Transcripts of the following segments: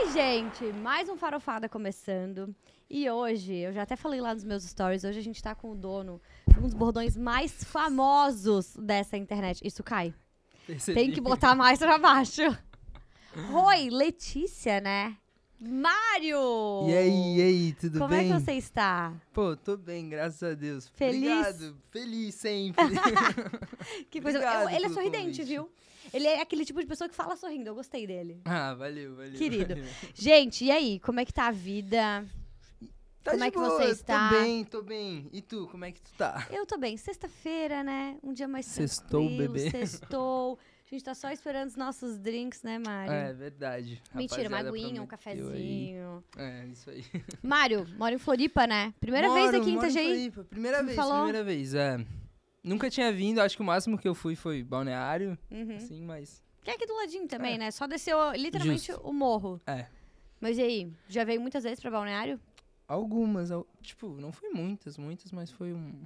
Oi, gente! Mais um Farofada começando. E hoje, eu já até falei lá nos meus stories, hoje a gente tá com o dono de um dos bordões mais famosos dessa internet. Isso cai. Tem que botar mais pra baixo. Oi, Letícia, né? Mário! E aí, e aí, tudo Como é bem? Como é que você está? Pô, tô bem, graças a Deus. Feliz? Obrigado, feliz sempre. que coisa. Eu, ele é sorridente, convite. viu? Ele é aquele tipo de pessoa que fala sorrindo, eu gostei dele. Ah, valeu, valeu. Querido. Valeu. Gente, e aí, como é que tá a vida? Tá como é que boa, você está? Tô bem, tô bem. E tu, como é que tu tá? Eu tô bem. Sexta-feira, né? Um dia mais sextou, tranquilo. Sextou, bebê. Sextou. A gente tá só esperando os nossos drinks, né, Mário? É verdade. Mentira, uma aguinha, um cafezinho. É, isso aí. Mário, mora em Floripa, né? Primeira moro, vez aqui em Itajaí. Em Floripa. Primeira vez, falou? primeira vez, é. Nunca tinha vindo, acho que o máximo que eu fui foi balneário, uhum. assim, mas... Que é aqui do ladinho é. também, é. né? Só desceu literalmente Justo. o morro. É. Mas e aí, já veio muitas vezes pra balneário? Algumas, tipo, não foi muitas, muitas, mas foi um,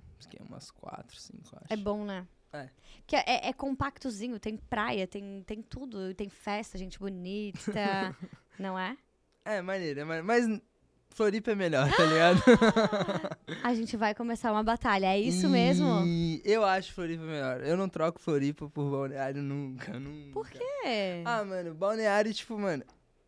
umas quatro, cinco, é acho. É bom, né? É. Que é, é, é, compactozinho, tem praia, tem, tem tudo, tem festa, gente bonita, não é? É, maneira, mas, mas Floripa é melhor, tá ligado? a gente vai começar uma batalha, é isso e... mesmo? Eu acho Floripa melhor. Eu não troco Floripa por Balneário nunca, nunca. Por quê? Ah, mano, Balneário, tipo, mano,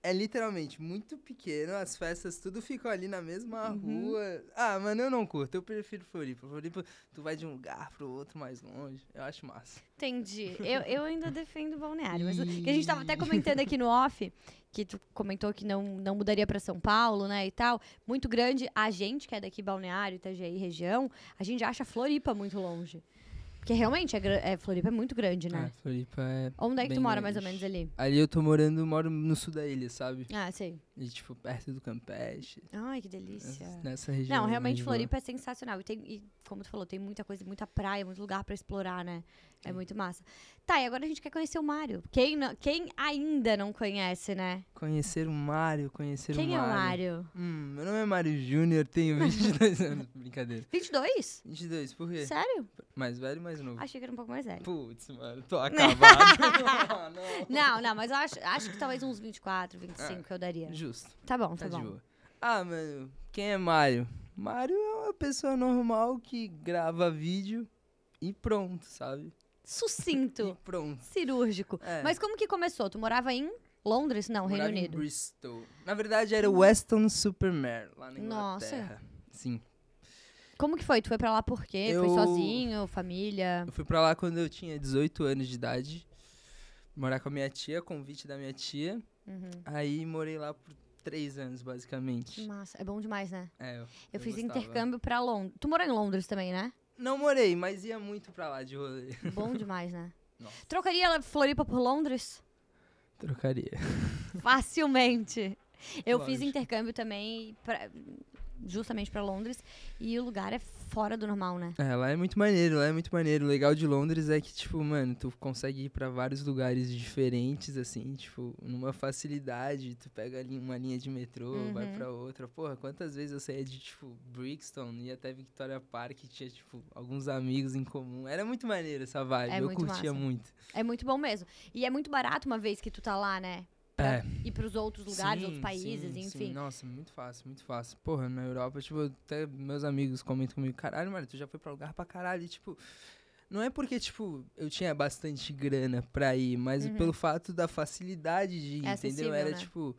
é literalmente muito pequeno, as festas tudo ficam ali na mesma uhum. rua. Ah, mano, eu não curto, eu prefiro Floripa. Floripa, tu vai de um lugar pro outro mais longe, eu acho massa. Entendi. eu, eu ainda defendo Balneário, mas que a gente tava até comentando aqui no off, que tu comentou que não, não mudaria para São Paulo, né, e tal. Muito grande, a gente que é daqui Balneário, Itajaí, região, a gente acha Floripa muito longe. Porque realmente, é, é, Floripa é muito grande, né? É, Floripa é. Onde é que tu mora, grande. mais ou menos, ali? Ali eu tô morando, moro no sul da ilha, sabe? Ah, sei. E, tipo, perto do Campeche. Ai, que delícia. Nessa, região. Não, realmente, Floripa é sensacional. E, tem, e, como tu falou, tem muita coisa, muita praia, muito lugar pra explorar, né? É muito massa. Tá, e agora a gente quer conhecer o Mário. Quem, não, quem ainda não conhece, né? Conhecer o Mário, conhecer quem o Mário. Quem é o Mário? Hum, meu nome é Mário Júnior, tenho 22 anos. Brincadeira. 22? 22, por quê? Sério? Mais velho mais novo? Achei que era um pouco mais velho. Putz, mano, tô acabado. não, não. mas eu acho, acho que talvez uns 24, 25 que eu daria. Justo. Tá bom, tá, tá bom. Ah, mano, quem é Mário? Mário é uma pessoa normal que grava vídeo e pronto, sabe? sucinto. pronto. Cirúrgico. É. Mas como que começou? Tu morava em Londres? Não, Reino Unido. em Bristol. Na verdade, era Weston-super-Mare, lá na Inglaterra. Nossa. Sim. Como que foi? Tu foi pra lá por quê? Eu... Foi sozinho, família? Eu fui pra lá quando eu tinha 18 anos de idade. Morar com a minha tia, convite da minha tia. Uhum. Aí morei lá por três anos, basicamente. Massa, é bom demais, né? É, eu, eu, eu fiz gostava. intercâmbio pra Londres. Tu morou em Londres também, né? Não morei, mas ia muito pra lá de rolê. Bom demais, né? Nossa. Trocaria Floripa por Londres? Trocaria. Facilmente. Eu Lógico. fiz intercâmbio também pra, justamente para Londres e o lugar é fora do normal, né? É, lá é muito maneiro, lá é muito maneiro. O legal de Londres é que, tipo, mano, tu consegue ir pra vários lugares diferentes, assim, tipo, numa facilidade. Tu pega ali uma linha de metrô, uhum. vai pra outra. Porra, quantas vezes eu saía de, tipo, Brixton e até Victoria Park tinha, tipo, alguns amigos em comum. Era muito maneiro essa vibe, é eu curtia massa. muito. É muito bom mesmo. E é muito barato uma vez que tu tá lá, né? pra é. ir pros outros lugares, sim, outros países, sim, enfim. Sim. Nossa, muito fácil, muito fácil. Porra, na Europa, tipo, até meus amigos comentam comigo, caralho, mano, tu já foi pra lugar pra caralho. E, tipo, não é porque, tipo, eu tinha bastante grana pra ir, mas uhum. pelo fato da facilidade de ir, é entendeu? Era, né? tipo...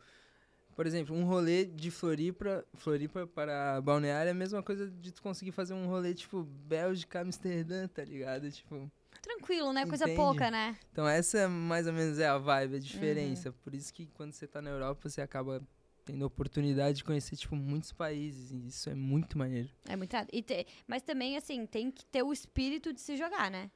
Por exemplo, um rolê de Floripa, Floripa para Balneário é a mesma coisa de tu conseguir fazer um rolê, tipo, Bélgica, Amsterdã, tá ligado? Tipo, tranquilo, né? Coisa pouca, né? Então essa é mais ou menos é a vibe, a diferença. Uhum. Por isso que quando você tá na Europa, você acaba tendo a oportunidade de conhecer, tipo, muitos países. E isso é muito maneiro. É muito... E te... Mas também, assim, tem que ter o espírito de se jogar, né?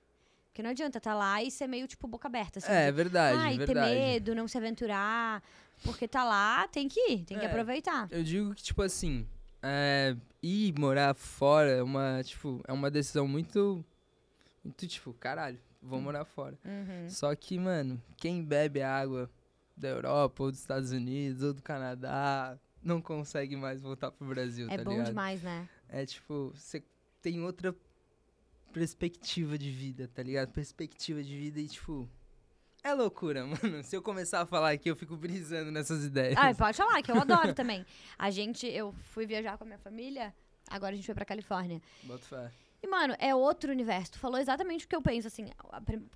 Porque não adianta tá lá e ser meio, tipo, boca aberta. Assim, é, de, verdade, ah, verdade. ter medo, não se aventurar. Porque tá lá, tem que ir, tem é, que aproveitar. Eu digo que, tipo assim, é, ir morar fora é uma, tipo, é uma decisão muito e tu, tipo, caralho, vou uhum. morar fora. Uhum. Só que, mano, quem bebe água da Europa, ou dos Estados Unidos, ou do Canadá, não consegue mais voltar pro Brasil, é tá ligado? É bom demais, né? É tipo, você tem outra perspectiva de vida, tá ligado? Perspectiva de vida e, tipo, é loucura, mano. Se eu começar a falar aqui, eu fico brisando nessas ideias. Ah, pode falar, que eu adoro também. A gente, eu fui viajar com a minha família, agora a gente foi pra Califórnia. Bota fé. E, mano, é outro universo. Tu falou exatamente o que eu penso, assim.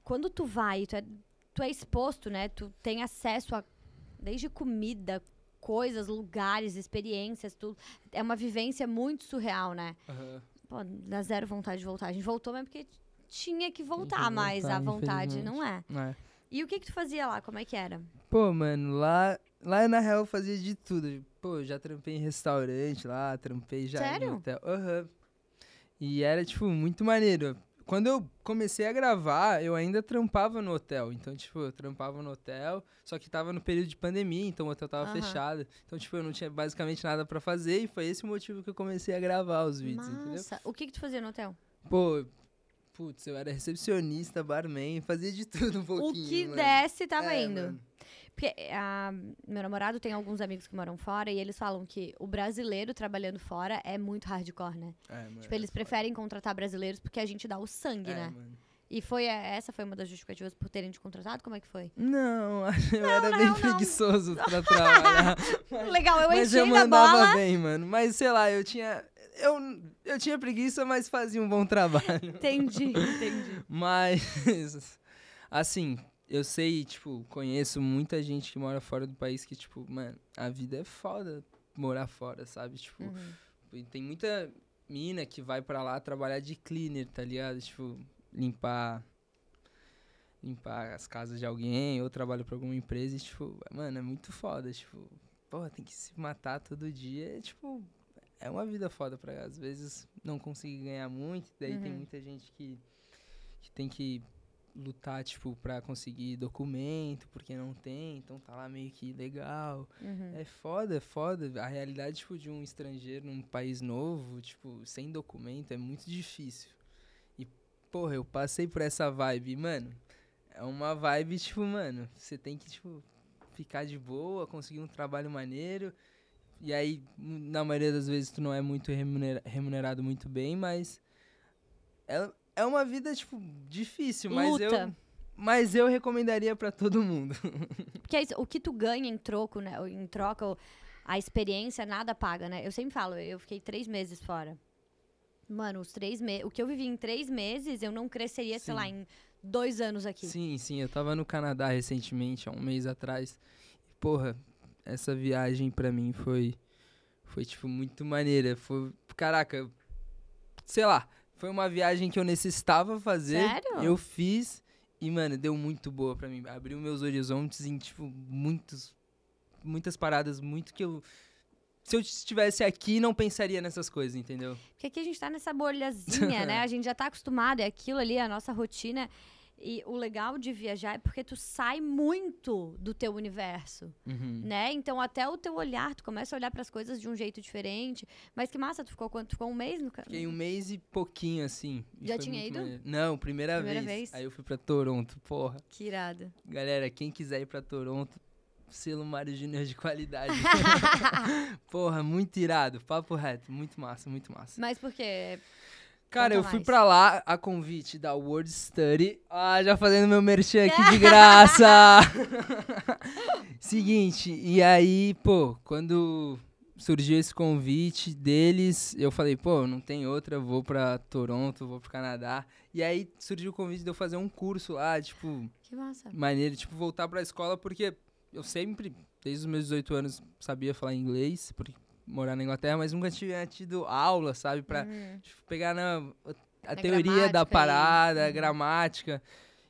Quando tu vai, tu é, tu é exposto, né? Tu tem acesso a desde comida, coisas, lugares, experiências, tudo. É uma vivência muito surreal, né? Uhum. Pô, dá zero vontade de voltar. A gente voltou mesmo porque tinha que voltar, voltar a vontade, não é? é? E o que que tu fazia lá? Como é que era? Pô, mano, lá, lá na real eu fazia de tudo. Pô, já trampei em restaurante lá, trampei já Sério? hotel. Aham. Uhum. E era, tipo, muito maneiro. Quando eu comecei a gravar, eu ainda trampava no hotel. Então, tipo, eu trampava no hotel, só que tava no período de pandemia, então o hotel tava uhum. fechado. Então, tipo, eu não tinha basicamente nada para fazer e foi esse o motivo que eu comecei a gravar os vídeos, entendeu? O que que tu fazia no hotel? Pô, putz, eu era recepcionista, barman, fazia de tudo um pouquinho. O que mano. desse tava é, indo. Mano. Porque eh, a, meu namorado tem alguns amigos que moram fora e eles falam que o brasileiro trabalhando fora é muito hardcore, né? É, tipo, é eles foda. preferem contratar brasileiros porque a gente dá o sangue, é, né? Mano. E foi eh, essa foi uma das justificativas por terem te contratado? Como é que foi? Não, eu não, era não, bem não. preguiçoso pra trabalhar. Legal, eu Mas eu mandava bola. bem, mano. Mas sei lá, eu tinha eu, eu tinha preguiça, mas fazia um bom trabalho. entendi, entendi. Mas assim, eu sei, tipo, conheço muita gente que mora fora do país que, tipo, mano, a vida é foda morar fora, sabe? Tipo, uhum. tem muita mina que vai para lá trabalhar de cleaner, tá ligado? Tipo, limpar limpar as casas de alguém ou trabalho para alguma empresa e, tipo, mano, é muito foda, tipo, porra, tem que se matar todo dia, é, tipo, é uma vida foda para às vezes não conseguir ganhar muito, daí uhum. tem muita gente que que tem que lutar, tipo, pra conseguir documento, porque não tem, então tá lá meio que legal. Uhum. É foda, é foda. A realidade, tipo, de um estrangeiro num país novo, tipo, sem documento, é muito difícil. E, porra, eu passei por essa vibe, mano. É uma vibe, tipo, mano, você tem que, tipo, ficar de boa, conseguir um trabalho maneiro. E aí, na maioria das vezes, tu não é muito remunerado muito bem, mas ela, é uma vida, tipo, difícil, mas Luta. eu. Mas eu recomendaria para todo mundo. Porque é isso, o que tu ganha em troco, né? Em troca, a experiência, nada paga, né? Eu sempre falo, eu fiquei três meses fora. Mano, os três meses. O que eu vivi em três meses, eu não cresceria, sim. sei lá, em dois anos aqui. Sim, sim. Eu tava no Canadá recentemente, há um mês atrás. E, porra, essa viagem para mim foi. Foi, tipo, muito maneira. Foi. Caraca, sei lá foi uma viagem que eu necessitava fazer. Sério? Eu fiz e, mano, deu muito boa pra mim. Abriu meus horizontes em, tipo, muitos, muitas paradas, muito que eu se eu estivesse aqui, não pensaria nessas coisas, entendeu? Porque aqui a gente tá nessa bolhazinha, né? A gente já tá acostumado, é aquilo ali, a nossa rotina. E o legal de viajar é porque tu sai muito do teu universo, uhum. né? Então até o teu olhar, tu começa a olhar para as coisas de um jeito diferente. Mas que massa, tu ficou quanto? Ficou um mês no Canadá? Fiquei um mês e pouquinho assim. E Já tinha ido? Maneiro. Não, primeira, primeira vez. vez. Aí eu fui para Toronto, porra. Que irada. Galera, quem quiser ir para Toronto, selo Mário Júnior de qualidade. porra, muito irado, papo reto, muito massa, muito massa. Mas por quê? Cara, eu fui pra lá a convite da World Study. Ah, já fazendo meu merchan aqui de graça! Seguinte, e aí, pô, quando surgiu esse convite deles, eu falei, pô, não tem outra, vou pra Toronto, vou pro Canadá. E aí surgiu o convite de eu fazer um curso lá, tipo. Que massa. Maneiro, tipo, voltar pra escola, porque eu sempre, desde os meus 18 anos, sabia falar inglês, porque morar na Inglaterra, mas nunca tinha tido aula, sabe? Pra uhum. tipo, pegar na, a na teoria da parada, a uhum. gramática.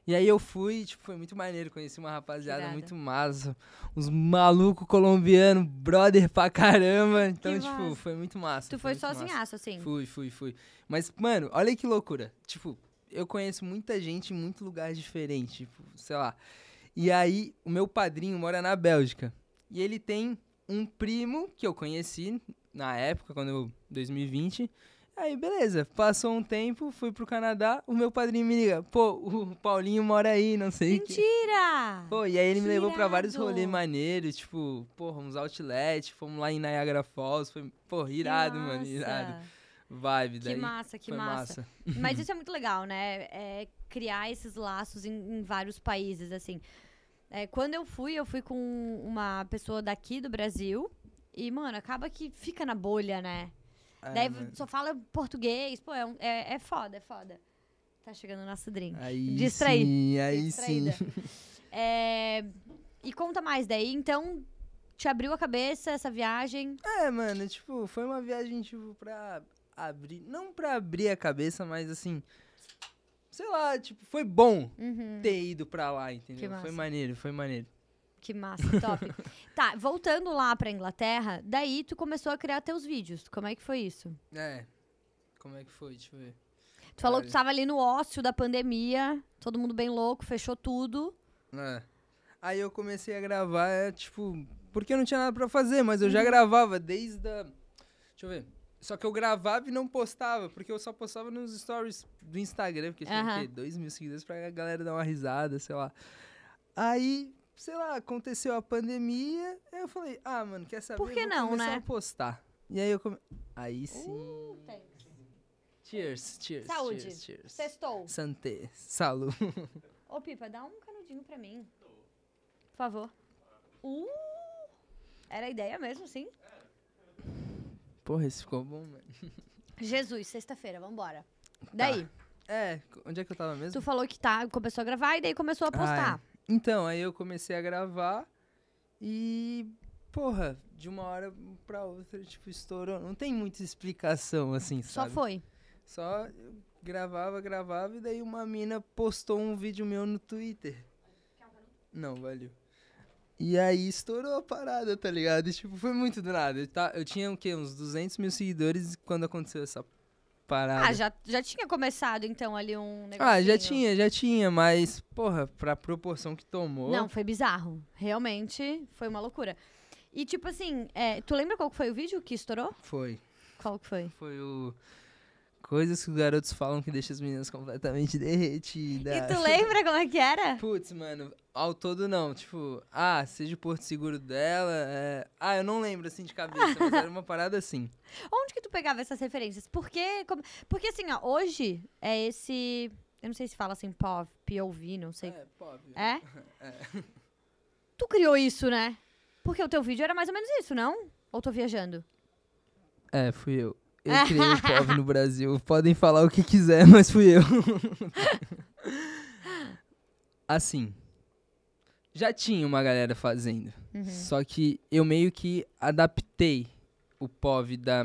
E aí eu fui, tipo, foi muito maneiro, conheci uma rapaziada muito massa, uns maluco colombiano, brother pra caramba. Então, que tipo, massa. foi muito massa. Tu foi, foi sozinhaço, assim? Fui, fui, fui. Mas, mano, olha que loucura. Tipo, eu conheço muita gente em muito lugares diferentes, tipo, sei lá. E aí, o meu padrinho mora na Bélgica. E ele tem um primo que eu conheci na época, quando eu, 2020. Aí, beleza, passou um tempo, fui pro Canadá, o meu padrinho me liga, pô, o Paulinho mora aí, não sei Mentira! Que... Pô, e aí ele Tirado. me levou pra vários rolês maneiros, tipo, porra, uns outlet, fomos lá em Niagara Falls, foi, pô, irado, mano, irado vibe. daí Que massa, que massa. massa. Mas isso é muito legal, né? É criar esses laços em, em vários países, assim. É, quando eu fui, eu fui com uma pessoa daqui do Brasil. E, mano, acaba que fica na bolha, né? É, Daí mas... Né? só fala português. Pô, é, um, é, é foda, é foda. Tá chegando o nosso drink. Aí Distraí. Sim, aí Distraída. sim. É, e conta mais daí, então, te abriu a cabeça essa viagem? É, mano, tipo, foi uma viagem, tipo, pra abrir... Não pra abrir a cabeça, mas, assim, sei lá, tipo, foi bom uhum. ter ido pra lá, entendeu? Foi maneiro, foi maneiro. Que massa, top. tá, voltando lá pra Inglaterra, daí tu começou a criar teus vídeos. Como é que foi isso? É. Como é que foi? Deixa eu ver. Tu falou que tu tava ali no ócio da pandemia, todo mundo bem louco, fechou tudo. É. Aí eu comecei a gravar, é, tipo, porque eu não tinha nada pra fazer, mas eu já uhum. gravava desde a. Deixa eu ver. Só que eu gravava e não postava, porque eu só postava nos stories do Instagram, porque tinha uhum. que dois mil seguidores pra galera dar uma risada, sei lá. Aí, sei lá, aconteceu a pandemia, eu falei, ah, mano, quer saber? Por que eu vou não, né? a postar. E aí eu come... Aí uh, sim. Uh, cheers, cheers. Saúde. Cheers, cheers. Sextou. Santé. Salud. Ô, Pipa, dá um canudinho pra mim. Por favor. Uh! Era a ideia mesmo, sim? Porra, esse ficou bom, mano. Jesus, sexta-feira, vambora. Tá. Daí. Tá. É, onde é que eu tava mesmo? Tu falou que tá, começou a gravar e daí começou a ah, postar. Ah, Então, aí eu comecei a gravar e, porra, de uma hora pra outra, tipo, estourou. Não tem muita explicação, assim, sabe? Só foi. Só eu gravava, gravava e daí uma mina postou um vídeo meu no Twitter. Não, valeu. E aí estourou a parada, tá ligado? E, tipo, foi muito do nada. Eu, tá, eu tinha o quê? Uns 200 mil seguidores quando aconteceu essa parada. Ah, já, já tinha começado então ali um negócio. Ah, já tinha, já tinha, mas, porra, pra proporção que tomou. Não, foi bizarro. Realmente foi uma loucura. E tipo assim, é, tu lembra qual foi o vídeo que estourou? Foi. Qual que foi? Foi o. Coisas que os garotos falam que deixam as meninas completamente derretidas. E tu lembra como é que era? Putz, mano, ao todo não. Tipo, ah, seja o porto seguro dela. É... Ah, eu não lembro assim de cabeça, mas era uma parada assim. Onde que tu pegava essas referências? Porque, como... Porque assim, ó, hoje é esse. Eu não sei se fala assim, POV, POV, não sei. É, POV. É? é? Tu criou isso, né? Porque o teu vídeo era mais ou menos isso, não? Ou tô viajando? É, fui eu. Eu criei o POV no Brasil. Podem falar o que quiser, mas fui eu. assim. Já tinha uma galera fazendo. Uhum. Só que eu meio que adaptei o POV da,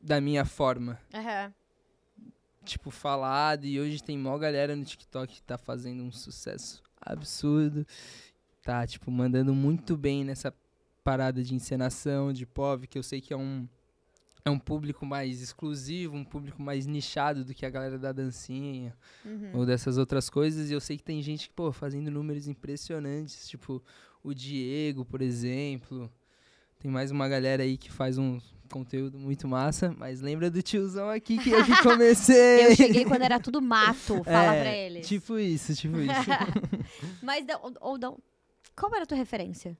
da minha forma. Uhum. Tipo, falado. E hoje tem mó galera no TikTok que tá fazendo um sucesso absurdo. Tá, tipo, mandando muito bem nessa parada de encenação, de POV, que eu sei que é um é um público mais exclusivo, um público mais nichado do que a galera da dancinha uhum. ou dessas outras coisas. E eu sei que tem gente que, pô, fazendo números impressionantes, tipo o Diego, por exemplo. Tem mais uma galera aí que faz um conteúdo muito massa, mas lembra do tiozão aqui que eu que comecei. eu cheguei quando era tudo mato, é, fala é, pra eles. Tipo isso, tipo isso. mas, ou, ou, qual era a tua referência?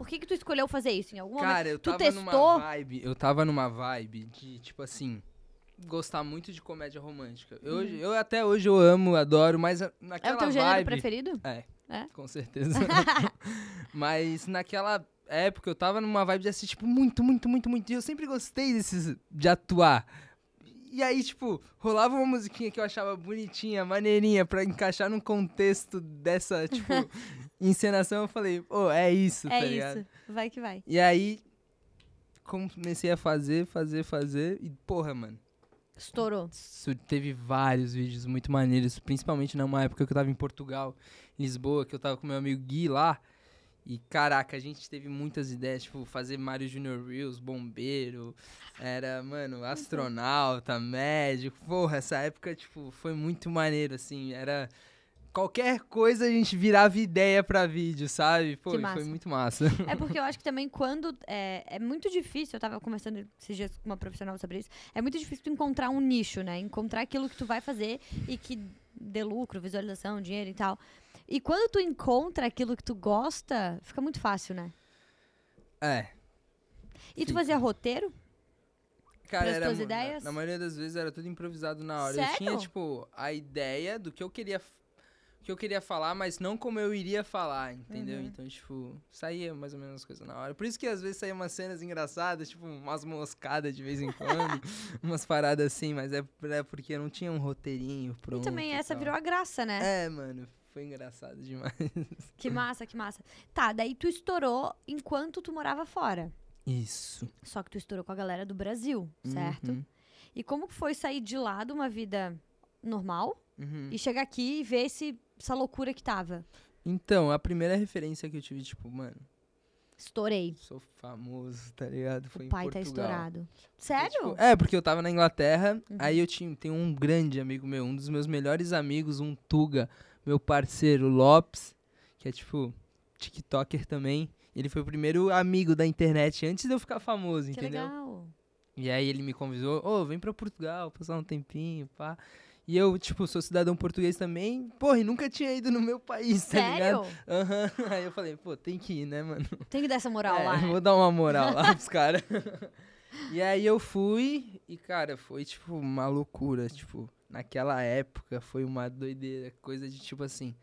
Por que, que tu escolheu fazer isso em algum Cara, momento? eu tu tava testou? numa vibe. Eu tava numa vibe de, tipo assim, gostar muito de comédia romântica. Eu, hum. eu até hoje eu amo, adoro, mas naquela. É o teu gênero vibe, preferido? É. É? Com certeza. mas naquela época eu tava numa vibe de assistir, tipo, muito, muito, muito, muito. E eu sempre gostei desses. de atuar. E aí, tipo, rolava uma musiquinha que eu achava bonitinha, maneirinha, para encaixar num contexto dessa, tipo, encenação, eu falei, pô, oh, é isso, é tá isso. Vai que vai. E aí, comecei a fazer, fazer, fazer, e porra, mano. Estourou. Isso teve vários vídeos muito maneiros, principalmente numa época que eu tava em Portugal, em Lisboa, que eu tava com meu amigo Gui lá. E caraca, a gente teve muitas ideias, tipo, fazer Mario Junior Reels, bombeiro, era, mano, uhum. astronauta, médico. Porra, essa época, tipo, foi muito maneiro, assim, era qualquer coisa a gente virava ideia para vídeo, sabe? foi muito massa. É porque eu acho que também quando. É, é muito difícil, eu tava conversando esses dias com uma profissional sobre isso. É muito difícil tu encontrar um nicho, né? Encontrar aquilo que tu vai fazer e que dê lucro, visualização, dinheiro e tal. E quando tu encontra aquilo que tu gosta, fica muito fácil, né? É. E tu fazia roteiro? Cara, era, ideias? Na, na, maioria das vezes era tudo improvisado na hora. Sério? Eu tinha, tipo, a ideia do que eu queria que eu queria falar, mas não como eu iria falar, entendeu? Uhum. Então, tipo, saía mais ou menos as coisas na hora. Por isso que às vezes saía umas cenas engraçadas, tipo, umas moscadas de vez em quando, umas paradas assim, mas é, é porque não tinha um roteirinho pronto. E também essa e virou a graça, né? É, mano, foi engraçado demais. Que massa, que massa. Tá, daí tu estourou enquanto tu morava fora. Isso. Só que tu estourou com a galera do Brasil, certo? Uhum. E como foi sair de lá de uma vida normal uhum. e chegar aqui e ver esse essa loucura que tava? Então, a primeira referência que eu tive, tipo, mano. Estourei. Sou famoso, tá ligado? Foi o pai tá estourado. Sério? tipo, é, porque eu tava na Inglaterra, uhum. aí eu tinha, tem um grande amigo meu, um dos meus melhores amigos, um Tuga, meu parceiro Lopes, que é tipo TikToker também. Ele foi o primeiro amigo da internet antes de eu ficar famoso, que entendeu? Legal. E aí ele me convidou, ô, oh, vem pra Portugal, passar um tempinho, pá. E eu, tipo, sou cidadão português também. Porra, e nunca tinha ido no meu país, tá ligado? Aham. Uhum. Aí eu falei, pô, tem que ir, né, mano? Tem que dar essa moral é, lá. Vou né? dar uma moral lá pros caras. e aí eu fui, e, cara, foi, tipo, uma loucura. Tipo, naquela época foi uma doideira. Coisa de, tipo, assim,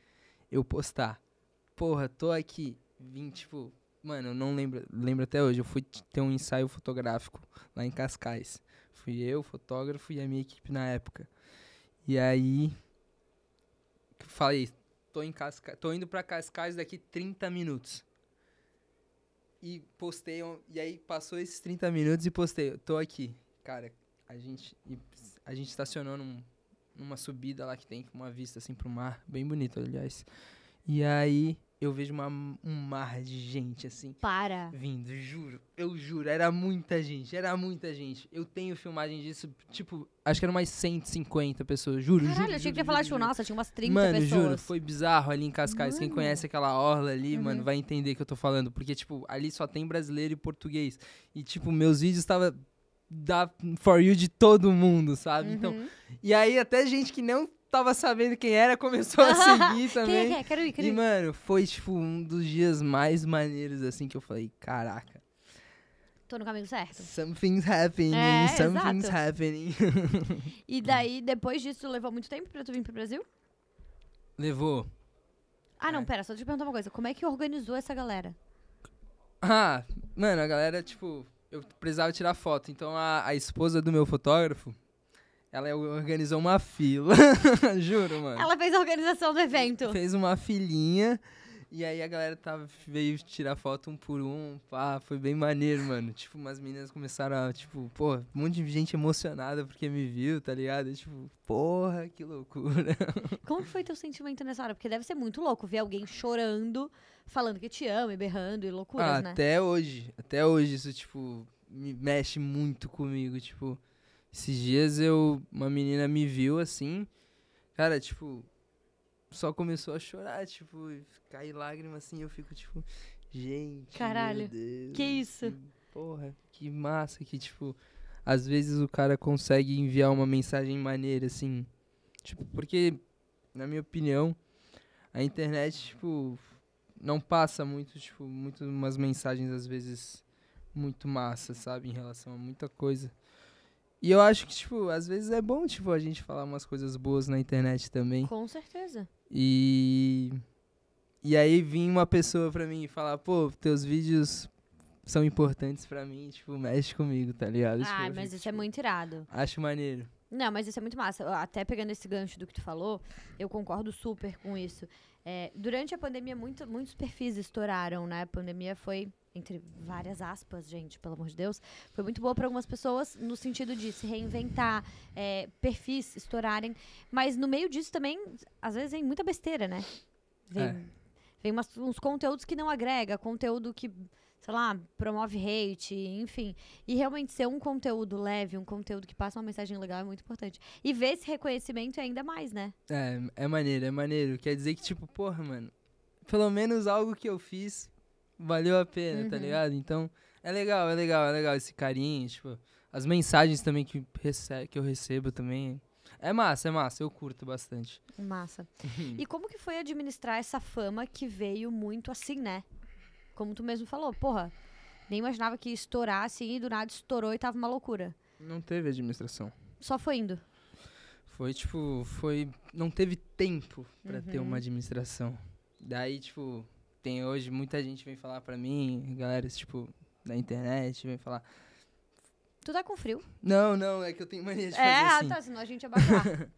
eu postar. Porra, tô aqui. Vim, tipo, Mano, eu não lembro, lembro até hoje. Eu fui ter um ensaio fotográfico lá em Cascais. Fui eu, fotógrafo e a minha equipe na época. E aí. Falei, tô, em Casca... tô indo pra Cascais daqui 30 minutos. E postei. E aí passou esses 30 minutos e postei. Tô aqui. Cara, a gente. A gente estacionou num, numa subida lá que tem uma vista assim pro mar. Bem bonito, aliás. E aí eu vejo uma, um mar de gente, assim. Para. Vindo, juro. Eu juro, era muita gente, era muita gente. Eu tenho filmagem disso, tipo, acho que eram mais 150 pessoas, juro, Caralho, juro. Caralho, eu tinha que falar, tipo, nossa, tinha umas 30 mano, pessoas. Mano, juro, foi bizarro ali em Cascais. Mano. Quem conhece aquela orla ali, uhum. mano, vai entender o que eu tô falando. Porque, tipo, ali só tem brasileiro e português. E, tipo, meus vídeos estavam da For You de todo mundo, sabe? Então, uhum. Então, e aí até gente que não tava sabendo quem era, começou a seguir também. Quem é, é? quero ir, quero ir. E, mano, foi, tipo, um dos dias mais maneiros, assim, que eu falei, caraca. Tô no caminho certo. Something's happening, é, something's exato. happening. e daí, depois disso, levou muito tempo pra tu vir pro Brasil? Levou. Ah, não, é. pera, só te perguntar uma coisa. Como é que organizou essa galera? Ah, mano, a galera, tipo, eu precisava tirar foto. Então a, a esposa do meu fotógrafo, ela organizou uma fila, juro, mano. Ela fez a organização do evento. Fez uma filinha. E aí a galera tava, veio tirar foto um por um, pá, foi bem maneiro, mano. tipo, umas meninas começaram a, tipo, pô, um monte de gente emocionada porque me viu, tá ligado? tipo, porra, que loucura. Como foi teu sentimento nessa hora? Porque deve ser muito louco ver alguém chorando, falando que te ama e berrando e loucuras, ah, né? Até hoje, até hoje isso, tipo, me mexe muito comigo, tipo... Esses dias eu. Uma menina me viu assim. Cara, tipo. Só começou a chorar, tipo, cair lágrima assim. Eu fico tipo. Gente. Caralho. Deus, que é isso? Que porra, que massa que, tipo. Às vezes o cara consegue enviar uma mensagem maneira, assim. Tipo, porque, na minha opinião, a internet, tipo. Não passa muito, tipo, muito umas mensagens às vezes muito massa, sabe? Em relação a muita coisa. E eu acho que, tipo, às vezes é bom, tipo, a gente falar umas coisas boas na internet também. Com certeza. E. E aí vinha uma pessoa pra mim e falar, pô, teus vídeos são importantes pra mim, tipo, mexe comigo, tá ligado? Tipo, ah, é tipo, mas isso tipo, é muito irado. Acho maneiro. Não, mas isso é muito massa. Até pegando esse gancho do que tu falou, eu concordo super com isso. É, durante a pandemia, muito, muitos perfis estouraram, né? A pandemia foi entre várias aspas, gente, pelo amor de Deus, foi muito boa para algumas pessoas no sentido de se reinventar, é, perfis estourarem, mas no meio disso também, às vezes, vem muita besteira, né? Vem, é. vem umas, uns conteúdos que não agrega, conteúdo que, sei lá, promove hate, enfim. E realmente ser um conteúdo leve, um conteúdo que passa uma mensagem legal é muito importante. E ver esse reconhecimento é ainda mais, né? É, é maneiro, é maneiro. Quer dizer que, tipo, porra, mano, pelo menos algo que eu fiz valeu a pena, tá uhum. tá ligado? Então, é legal, é legal, é legal esse carinho, tipo, as mensagens também que, que eu recebo também. É massa, é massa, eu curto bastante. Massa. e como que foi administrar essa fama que veio muito assim, né? Como tu mesmo falou, porra, nem imaginava que ia estourar assim e do nada estourou e tava uma loucura. Não teve administração. Só foi indo. Foi tipo, foi. Não teve tempo para uhum. ter uma uhum. administração. Daí, tipo, tem hoje, muita gente vem falar pra mim, galera, tipo, da internet, vem falar. Tu tá com frio? Não, não, é que eu tenho mania de é, fazer ah, assim. É, tá, senão a gente ia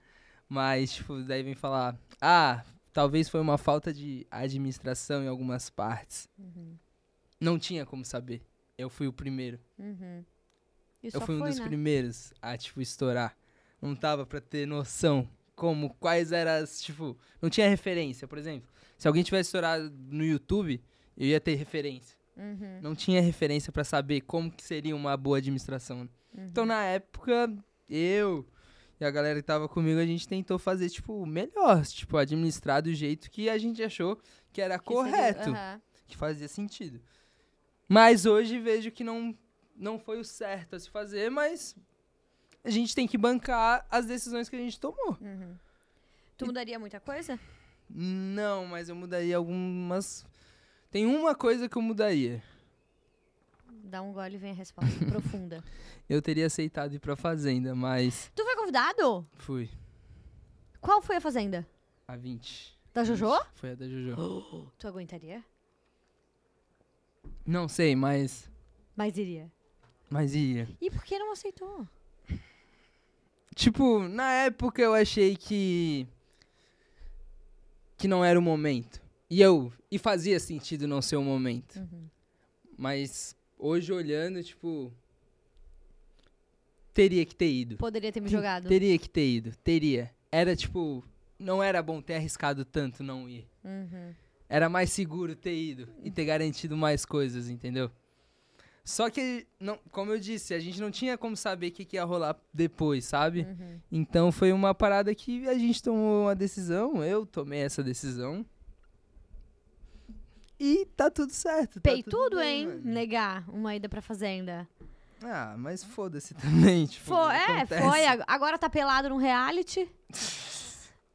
Mas, tipo, daí vem falar, ah, talvez foi uma falta de administração em algumas partes. Uhum. Não tinha como saber. Eu fui o primeiro. Uhum. Eu fui um dos né? primeiros a, tipo, estourar. Não tava pra ter noção como? Quais eram as, tipo, não tinha referência, por exemplo. Se alguém tivesse estourado no YouTube, eu ia ter referência. Uhum. Não tinha referência para saber como que seria uma boa administração. Né? Uhum. Então, na época, eu e a galera que tava comigo, a gente tentou fazer, tipo, melhor. Tipo, administrar do jeito que a gente achou que era que correto. Seria, uhum. Que fazia sentido. Mas hoje vejo que não, não foi o certo a se fazer, mas a gente tem que bancar as decisões que a gente tomou. Uhum. Tu e... mudaria muita coisa? Não, mas eu mudaria algumas. Tem uma coisa que eu mudaria. Dá um gole e vem a resposta profunda. Eu teria aceitado ir pra fazenda, mas. Tu foi convidado? Fui. Qual foi a fazenda? A 20. Da Jojo? 20. Foi a da Jojo. Oh, tu aguentaria? Não sei, mas. Mas iria. Mas iria. E por que não aceitou? Tipo, na época eu achei que. que não era o momento. E eu. E fazia sentido não ser o momento. Uhum. Mas hoje olhando, tipo. Teria que ter ido. Poderia ter me jogado. Teria que ter ido. Teria. Era tipo. Não era bom ter arriscado tanto não ir. Uhum. Era mais seguro ter ido e ter garantido mais coisas, entendeu? Só que, não, como eu disse, a gente não tinha como saber o que, que, ia rolar depois, sabe? Uhum. Então foi uma parada que a gente tomou uma decisão, eu tomei essa decisão. E tá tudo certo. Tá pei tá tudo, tudo bem, hein? Mano. Negar uma ida pra fazenda. Ah, mas foda-se também, tipo. é, acontece. foi. Agora tá pelado num reality.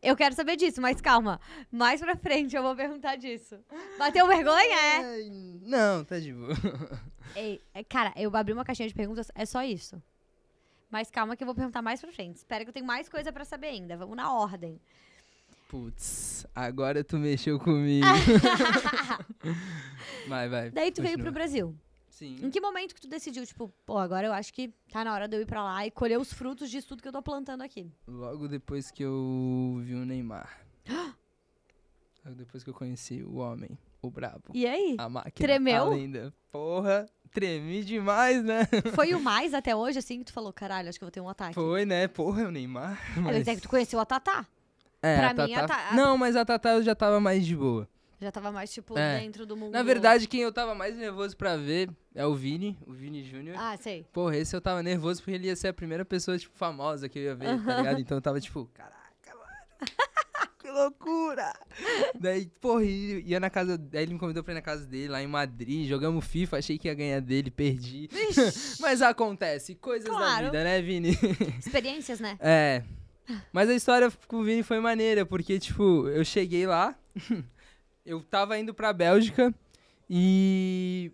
Eu quero saber disso, mas calma. Mais pra frente eu vou perguntar disso. Bateu vergonha? É? não, tá de boa. Ei, é, cara, eu abri uma caixinha de perguntas, é só isso. Mas calma que eu vou perguntar mais pra frente. Espera que eu tenho mais coisa para saber ainda. Vamos na ordem. Putz, agora tu mexeu comigo. vai, vai. Daí tu continua. veio pro Brasil. Sim. Em que momento que tu decidiu, tipo, pô, agora eu acho que tá na hora de eu ir pra lá e colher os frutos de tudo que eu tô plantando aqui? Logo depois que eu vi o Neymar. Logo depois que eu conheci o homem, o brabo. E aí? A máquina. Tremeu? Ainda. Porra, tremi demais, né? Foi o mais até hoje, assim, que tu falou, caralho, acho que eu vou ter um ataque. Foi, né? Porra, é o Neymar. É, mas... É, mas é que tu conheceu a Tatá. É, pra a a Tatá... Não, mas a Tatá eu já tava mais de boa. Já tava mais, tipo, é. dentro do mundo. Na verdade, quem eu tava mais nervoso pra ver é o Vini, o Vini Júnior. Ah, sei. Porra, esse eu tava nervoso porque ele ia ser a primeira pessoa, tipo, famosa que eu ia ver, uh -huh. tá ligado? Então eu tava, tipo, caraca, mano. que loucura! Daí, porra, ia na casa. Daí ele me convidou pra ir na casa dele, lá em Madrid. Jogamos FIFA, achei que ia ganhar dele, perdi. Mas acontece, coisas claro. da vida, né, Vini? Experiências, né? É. Mas a história com o Vini foi maneira, porque, tipo, eu cheguei lá eu tava indo pra Bélgica e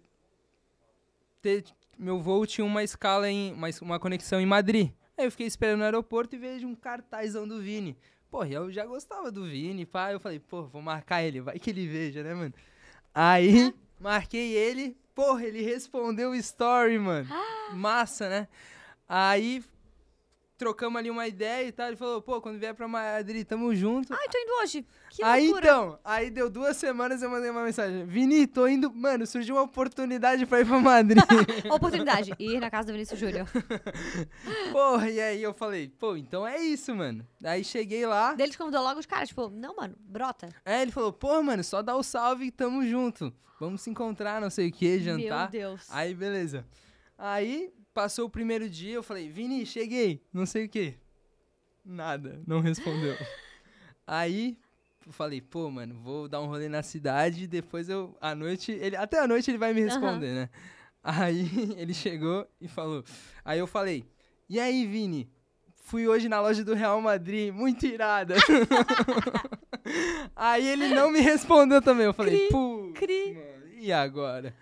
te, meu voo tinha uma escala em. Uma, uma conexão em Madrid. Aí eu fiquei esperando no aeroporto e vejo um cartazão do Vini. Porra, eu já gostava do Vini, pá. Eu falei, pô, vou marcar ele, vai que ele veja, né, mano? Aí, marquei ele, porra, ele respondeu o story, mano. Ah. Massa, né? Aí trocamos ali uma ideia e tal. Ele falou, pô, quando vier pra Madrid, tamo junto. Ai, tô indo hoje. Que aí então, aí deu duas semanas eu mandei uma mensagem. Vini, tô indo. Mano, surgiu uma oportunidade pra ir pra Madrid. oportunidade, ir na casa do Vinícius Júnior. Porra, e aí eu falei, pô, então é isso, mano. Aí cheguei lá. Daí ele te convidou logo os caras, tipo, não, mano, brota. É, ele falou, pô, mano, só dá o um salve e tamo junto. Vamos se encontrar, não sei o que, jantar. Meu Deus. Aí, beleza. Aí, passou o primeiro dia, eu falei, Vini, cheguei, não sei o quê. Nada, não respondeu. Aí, eu falei, pô, mano, vou dar um rolê na cidade, depois eu, à noite, ele, até à noite ele vai me responder, uhum. né? Aí ele chegou e falou. Aí eu falei, e aí, Vini? Fui hoje na loja do Real Madrid, muito irada. aí ele não me respondeu também. Eu falei, pô, e agora?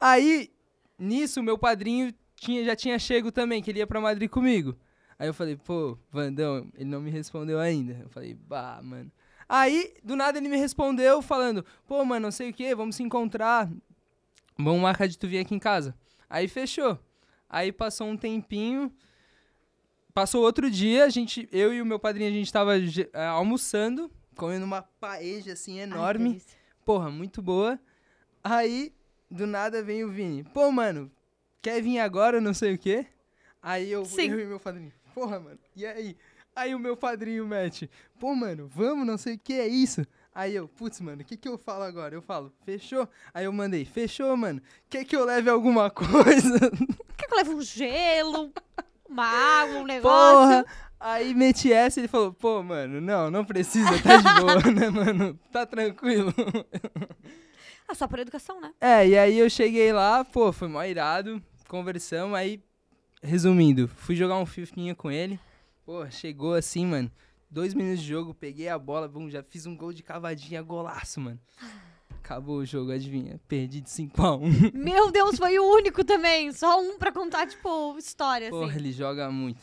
Aí, nisso, meu padrinho tinha, já tinha chego também, que ele ia pra Madrid comigo. Aí eu falei, pô, Vandão, ele não me respondeu ainda. Eu falei, bah, mano. Aí, do nada, ele me respondeu falando, pô, mano, não sei o que, vamos se encontrar. Vamos marcar de tu vir aqui em casa. Aí fechou. Aí passou um tempinho. Passou outro dia, a gente, eu e o meu padrinho, a gente tava é, almoçando, comendo uma paeja assim enorme. Ai, Porra, muito boa. Aí, do nada vem o Vini. Pô, mano, quer vir agora, não sei o quê? Aí eu, Sim. eu e meu padrinho, porra, mano, e aí? Aí o meu padrinho, mete, pô, mano, vamos, não sei o que, é isso. Aí eu, putz, mano, o que, que eu falo agora? Eu falo, fechou? Aí eu mandei, fechou, mano, quer que eu leve alguma coisa? Quer que eu leve um gelo, uma água, um negócio? Porra. Aí meti essa e ele falou, pô, mano, não, não precisa, tá de boa, né, mano? Tá tranquilo. Ah, só por educação, né? É, e aí eu cheguei lá, pô, foi mó irado, conversamos, aí, resumindo, fui jogar um fifinha com ele. Pô, chegou assim, mano. Dois minutos de jogo, peguei a bola, bom, já fiz um gol de cavadinha, golaço, mano. Acabou o jogo, adivinha? Perdi de 5x1. Meu Deus, foi o único também. Só um pra contar, tipo, história. Porra, assim. ele joga muito.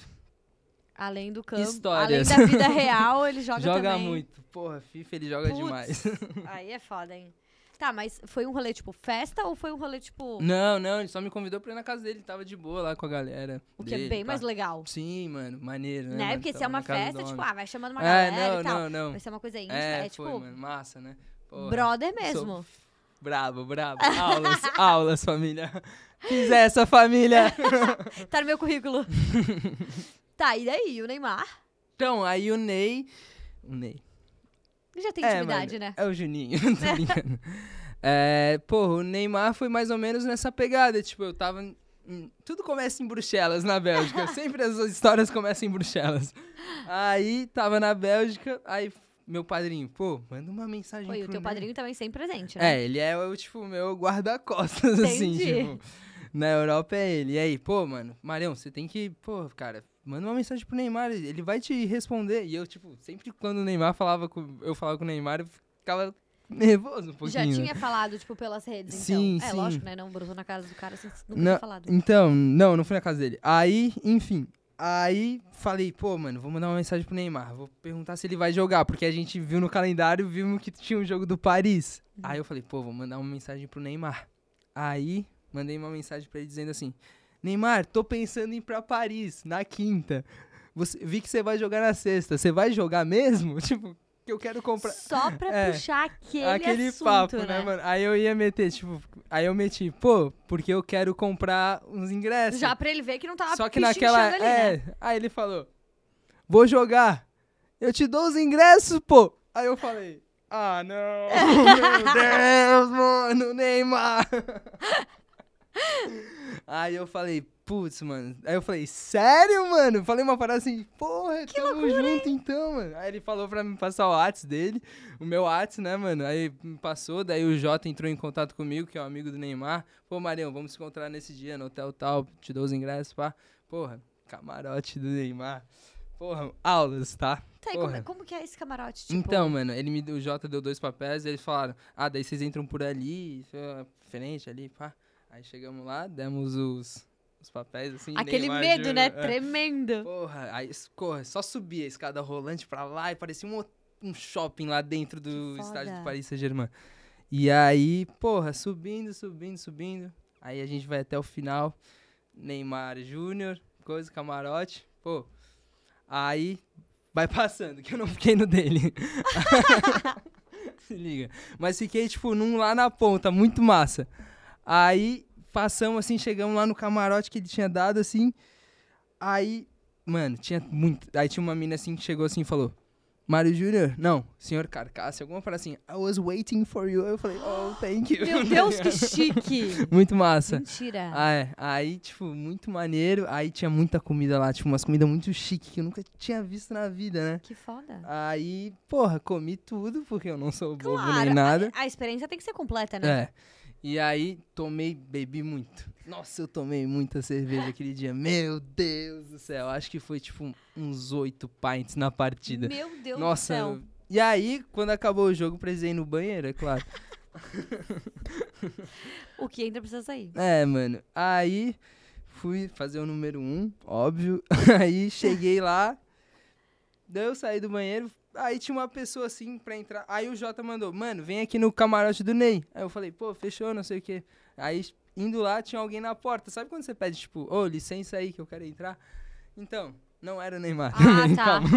Além do campo, Histórias. além da vida real, ele joga, joga também. Joga muito. Porra, FIFA ele joga Puts, demais. Aí é foda, hein? Tá, mas foi um rolê tipo festa ou foi um rolê tipo. Não, não, ele só me convidou pra ir na casa dele, tava de boa lá com a galera. O que é dele, é bem mais legal. Sim, mano, maneiro, né? Né? Mano, Porque se é uma festa, tipo, ah, vai chamando uma é, galera não, e tal. Não, não. Vai ser uma coisa íntima. É, é foi, tipo. Mano, massa, né? Porra, brother mesmo. Sou... Brabo, brabo. Aulas, aulas, família. Fiz essa, família. tá no meu currículo. tá, e daí, o Neymar? Então, aí o Ney. O Ney já tem é, intimidade, é, né? É o Juninho, tô brincando. é, porra, o Neymar foi mais ou menos nessa pegada. Tipo, eu tava. Tudo começa em Bruxelas, na Bélgica. Sempre as histórias começam em Bruxelas. Aí, tava na Bélgica, aí meu padrinho, pô, manda uma mensagem Foi, pro o teu Ney. padrinho também sem presente, é, né? É, ele é o, tipo, meu guarda-costas, assim, tipo. Na Europa é ele. E aí, pô, mano, Marião, você tem que, pô, cara, manda uma mensagem pro Neymar, ele vai te responder. E eu, tipo, sempre quando o Neymar falava com. Eu falava com o Neymar, eu ficava nervoso um pouquinho. Já tinha falado, tipo, pelas redes, sim, então. Sim. É, lógico, né? Não brusou na casa do cara, você nunca não, tinha falado. Então, não, não fui na casa dele. Aí, enfim. Aí falei, pô, mano, vou mandar uma mensagem pro Neymar, vou perguntar se ele vai jogar, porque a gente viu no calendário, vimos que tinha um jogo do Paris. Uhum. Aí eu falei, pô, vou mandar uma mensagem pro Neymar. Aí mandei uma mensagem para ele dizendo assim: Neymar, tô pensando em ir pra Paris na quinta. Você, vi que você vai jogar na sexta. Você vai jogar mesmo? Tipo, que eu quero comprar. Só pra é, puxar aquele, aquele assunto, papo, né, né? mano? Aí eu ia meter, tipo, aí eu meti, pô, porque eu quero comprar uns ingressos. Já pra ele ver que não tava Só que naquela. Ali, é, né? aí ele falou: vou jogar. Eu te dou os ingressos, pô. Aí eu falei. Ah, não! Meu Deus, mano, Neymar! Aí eu falei, putz, mano. Aí eu falei, sério, mano? Falei uma parada assim, porra, que tamo loucura, junto hein? então, mano. Aí ele falou pra me passar o WhatsApp dele, o meu WhatsApp, né, mano? Aí me passou, daí o Jota entrou em contato comigo, que é um amigo do Neymar. Pô, Marião, vamos se encontrar nesse dia no hotel tal, te dou os ingressos, pá. Porra, camarote do Neymar. Porra, aulas, tá? Tá, e como, é, como, que é esse camarote? Tipo? Então, mano, ele me, o Jota deu dois papéis, eles falaram, ah, daí vocês entram por ali, frente ali, pá. Aí chegamos lá, demos os, os papéis, assim. Aquele medo, né? É. Tremendo. Porra, aí porra, só subia a escada rolante pra lá e parecia um, um shopping lá dentro do estádio do Paris Saint-Germain. E aí, porra, subindo, subindo, subindo. Aí a gente vai até o final. Neymar Júnior, coisa, camarote. Pô, aí vai passando, que eu não fiquei no dele. Se liga. Mas fiquei, tipo, num lá na ponta, muito massa. Aí passamos assim, chegamos lá no camarote que ele tinha dado, assim. Aí, mano, tinha muito. Aí tinha uma mina assim que chegou assim e falou: Mário Júnior? Não, senhor carcassa Alguma fala assim, I was waiting for you. Eu falei, oh, thank you. Meu Deus, que chique! muito massa. Mentira. Ah, é. Aí, tipo, muito maneiro. Aí tinha muita comida lá, tipo, umas comidas muito chique que eu nunca tinha visto na vida, né? Que foda. Aí, porra, comi tudo, porque eu não sou bobo claro, nem nada. A, a experiência tem que ser completa, né? É. E aí tomei, bebi muito. Nossa, eu tomei muita cerveja aquele dia. Meu Deus do céu. Acho que foi tipo uns oito pints na partida. Meu Deus Nossa, do céu. E aí, quando acabou o jogo, precisei ir no banheiro, é claro. o que ainda precisa sair. É, mano. Aí fui fazer o número um, óbvio. aí cheguei lá. Daí eu saí do banheiro, Aí tinha uma pessoa assim pra entrar. Aí o Jota mandou, mano, vem aqui no camarote do Ney. Aí eu falei, pô, fechou, não sei o quê. Aí indo lá tinha alguém na porta. Sabe quando você pede, tipo, ô, oh, licença aí que eu quero entrar? Então, não era o Neymar. Ah, também, tá. Calma.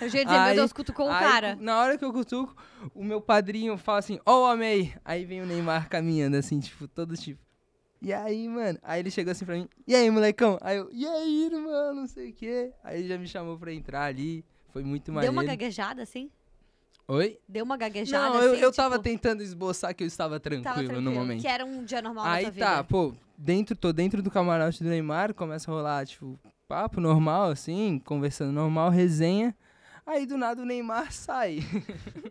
Eu já ia dizer, aí, meu Deus, cutucou o cara. Na hora que eu cutuco, o meu padrinho fala assim, ô, oh, amei. Aí vem o Neymar caminhando, assim, tipo, todo tipo. E aí, mano? Aí ele chegou assim pra mim, e aí, molecão? Aí eu, e aí, irmão, não sei o quê. Aí ele já me chamou pra entrar ali. Foi muito maneiro. Deu uma gaguejada, assim? Oi? Deu uma gaguejada, Não, assim, eu, assim, eu tipo... tava tentando esboçar que eu estava tranquilo, tava tranquilo no momento. Que era um dia normal Aí da tua tá, pô, dentro, tô dentro do camarote do Neymar, começa a rolar, tipo, papo normal, assim, conversando normal, resenha. Aí do nada o Neymar sai.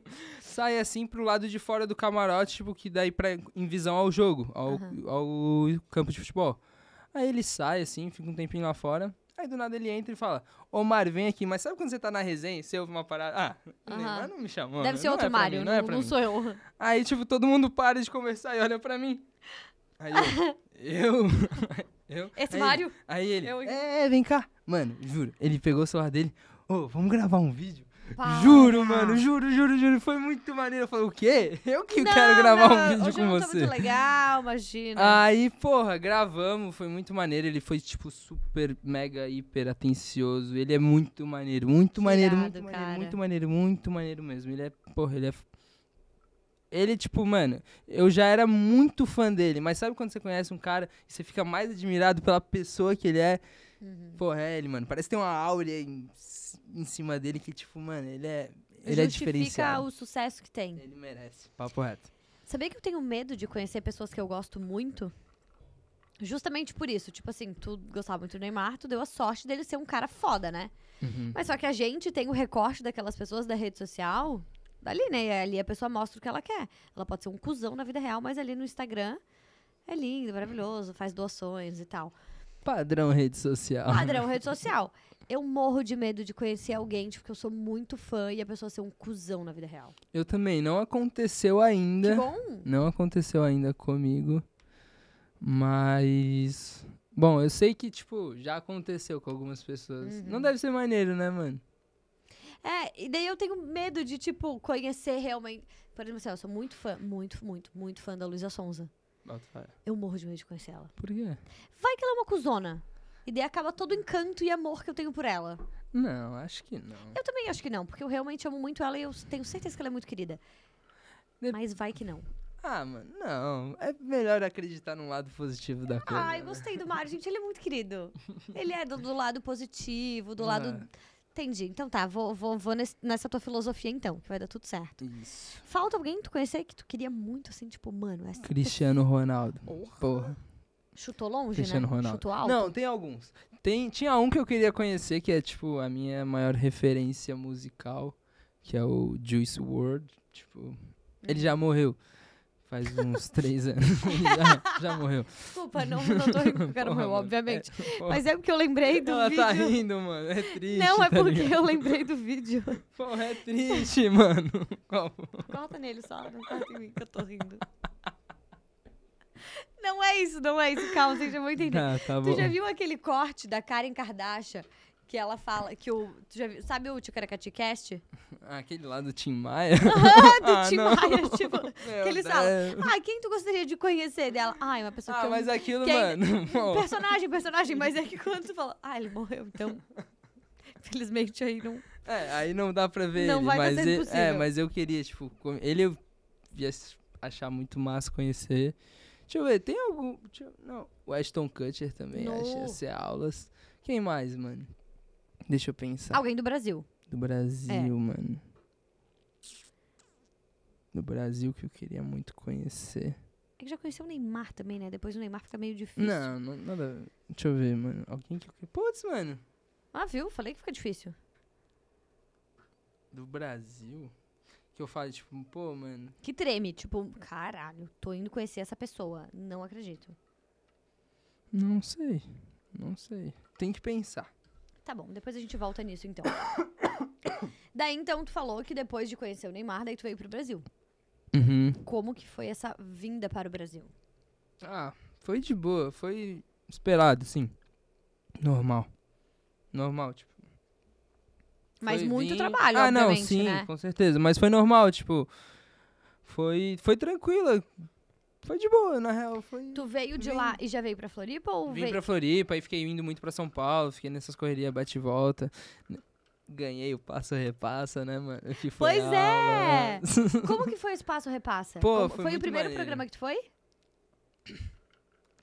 sai assim pro lado de fora do camarote, tipo, que daí pra, em visão ao jogo, ao, uhum. ao campo de futebol. Aí ele sai assim, fica um tempinho lá fora. Aí do nada ele entra e fala: Ô Mário, vem aqui. Mas sabe quando você tá na resenha, você ouve uma parada? Ah, não me chamou. Deve ser não é outro é Mário, não, não, é não mim. sou eu. Aí, tipo, todo mundo para de conversar e olha pra mim. Aí eu. eu, eu Esse aí, Mário? Aí ele. Eu... É, vem cá. Mano, juro, ele pegou o celular dele. Ô, oh, vamos gravar um vídeo? Para. Juro, mano, juro, juro, juro. Foi muito maneiro. Eu falei, o quê? Eu que não, quero gravar não, um vídeo com tá você. Foi muito legal, imagina. Aí, porra, gravamos, foi muito maneiro. Ele foi, tipo, super, mega, hiper atencioso. Ele é muito maneiro, muito maneiro, Tirado, muito cara. maneiro, muito maneiro, muito maneiro mesmo. Ele é, porra, ele é. Ele, tipo, mano, eu já era muito fã dele, mas sabe quando você conhece um cara e você fica mais admirado pela pessoa que ele é? Uhum. Porra, é ele, mano. Parece que tem uma áurea em em cima dele que, tipo, mano, ele é. Ele é Justifica é diferenciado. o sucesso que tem. Ele merece. Papo reto. Sabia que eu tenho medo de conhecer pessoas que eu gosto muito? Justamente por isso. Tipo assim, tu gostava muito do Neymar, tu deu a sorte dele ser um cara foda, né? Uhum. Mas só que a gente tem o recorte daquelas pessoas da rede social, dali, né? E ali a pessoa mostra o que ela quer. Ela pode ser um cuzão na vida real, mas ali no Instagram é lindo, maravilhoso, faz doações e tal. Padrão rede social. Padrão rede social. Eu morro de medo de conhecer alguém, tipo, que eu sou muito fã e a pessoa ser um cuzão na vida real. Eu também. Não aconteceu ainda. Que bom. Não aconteceu ainda comigo. Mas. Bom, eu sei que, tipo, já aconteceu com algumas pessoas. Uhum. Não deve ser maneiro, né, mano? É, e daí eu tenho medo de, tipo, conhecer realmente. Por exemplo, assim, eu sou muito fã, muito, muito, muito fã da Luísa Sonza. Eu morro de medo de conhecer ela. Por quê? Vai que ela é uma cuzona. E daí acaba todo o encanto e amor que eu tenho por ela. Não, acho que não. Eu também acho que não, porque eu realmente amo muito ela e eu tenho certeza que ela é muito querida. De... Mas vai que não. Ah, mano, não. É melhor acreditar num lado positivo da coisa. Ai, né? gostei do Mário, gente. Ele é muito querido. Ele é do, do lado positivo, do lado. É. Entendi. Então tá, vou, vou, vou nesse, nessa tua filosofia então, que vai dar tudo certo. Isso. Falta alguém que tu conhecer que tu queria muito, assim, tipo, mano, essa. Cristiano Ronaldo. Porra. Porra. Chutou longe, né? Cristiano né? Ronaldo. Chutou alto. Não, tem alguns. Tem, tinha um que eu queria conhecer, que é, tipo, a minha maior referência musical, que é o Juice WRLD. Tipo, hum. ele já morreu. Faz uns três anos. já, já, morreu. Desculpa, não, não tô rindo porque era morreu, obviamente. É, Mas é porque eu lembrei do Ela tá vídeo. Ela tá rindo, mano. É triste. Não, é tá porque ligado? eu lembrei do vídeo. Porra, é triste, mano. Qual? Corta nele só, não corta em mim que eu tô rindo. Não é isso, não é isso. Calma, vocês já vão entender. Ah, tá tu já viu aquele corte da Karen Kardashian? Que ela fala que o. Tu já viu, sabe o Ticaracati Cast? Ah, aquele lá do Tim Maia. ah, do ah, Tim não. Maia, tipo. Meu que eles falam. Ah, quem tu gostaria de conhecer dela? Ai, uma pessoa ah, que. Ah, mas eu, aquilo, é mano. É, personagem, personagem, mas é que quando tu fala. Ah, ele morreu, então. Infelizmente aí não. É, aí não dá pra ver não ele, vai tá mas ele, é, possível. É, mas eu queria, tipo, ele eu ia achar muito massa conhecer. Deixa eu ver, tem algum. Eu, não, o Ashton Kutcher também, no. acho, essa é aulas. Quem mais, mano? Deixa eu pensar. Alguém do Brasil. Do Brasil, é. mano. Do Brasil que eu queria muito conhecer. É que já conheceu o Neymar também, né? Depois o Neymar fica meio difícil. Não, não nada. Deixa eu ver, mano. Alguém que eu. Putz, mano. Ah, viu? Falei que fica difícil. Do Brasil? que eu falo, tipo, pô, mano. Que treme, tipo, caralho, tô indo conhecer essa pessoa. Não acredito. Não sei. Não sei. Tem que pensar. Tá bom, depois a gente volta nisso então. daí então tu falou que depois de conhecer o Neymar, daí tu veio pro Brasil. Uhum. Como que foi essa vinda para o Brasil? Ah, foi de boa, foi esperado, sim. Normal. Normal, tipo mas foi muito vim... trabalho, ah, não, sim, né? com certeza. Mas foi normal, tipo. Foi, foi tranquila. Foi de boa, na real. Foi... Tu veio de vim... lá e já veio pra Floripa ou Vim veio... pra Floripa, aí fiquei indo muito pra São Paulo, fiquei nessas correrias bate e volta. Ganhei o passo repassa, né, mano? Que foi pois né? é! Como que foi esse passo repassa? Pô, Como... foi, foi o primeiro maneiro. programa que tu foi?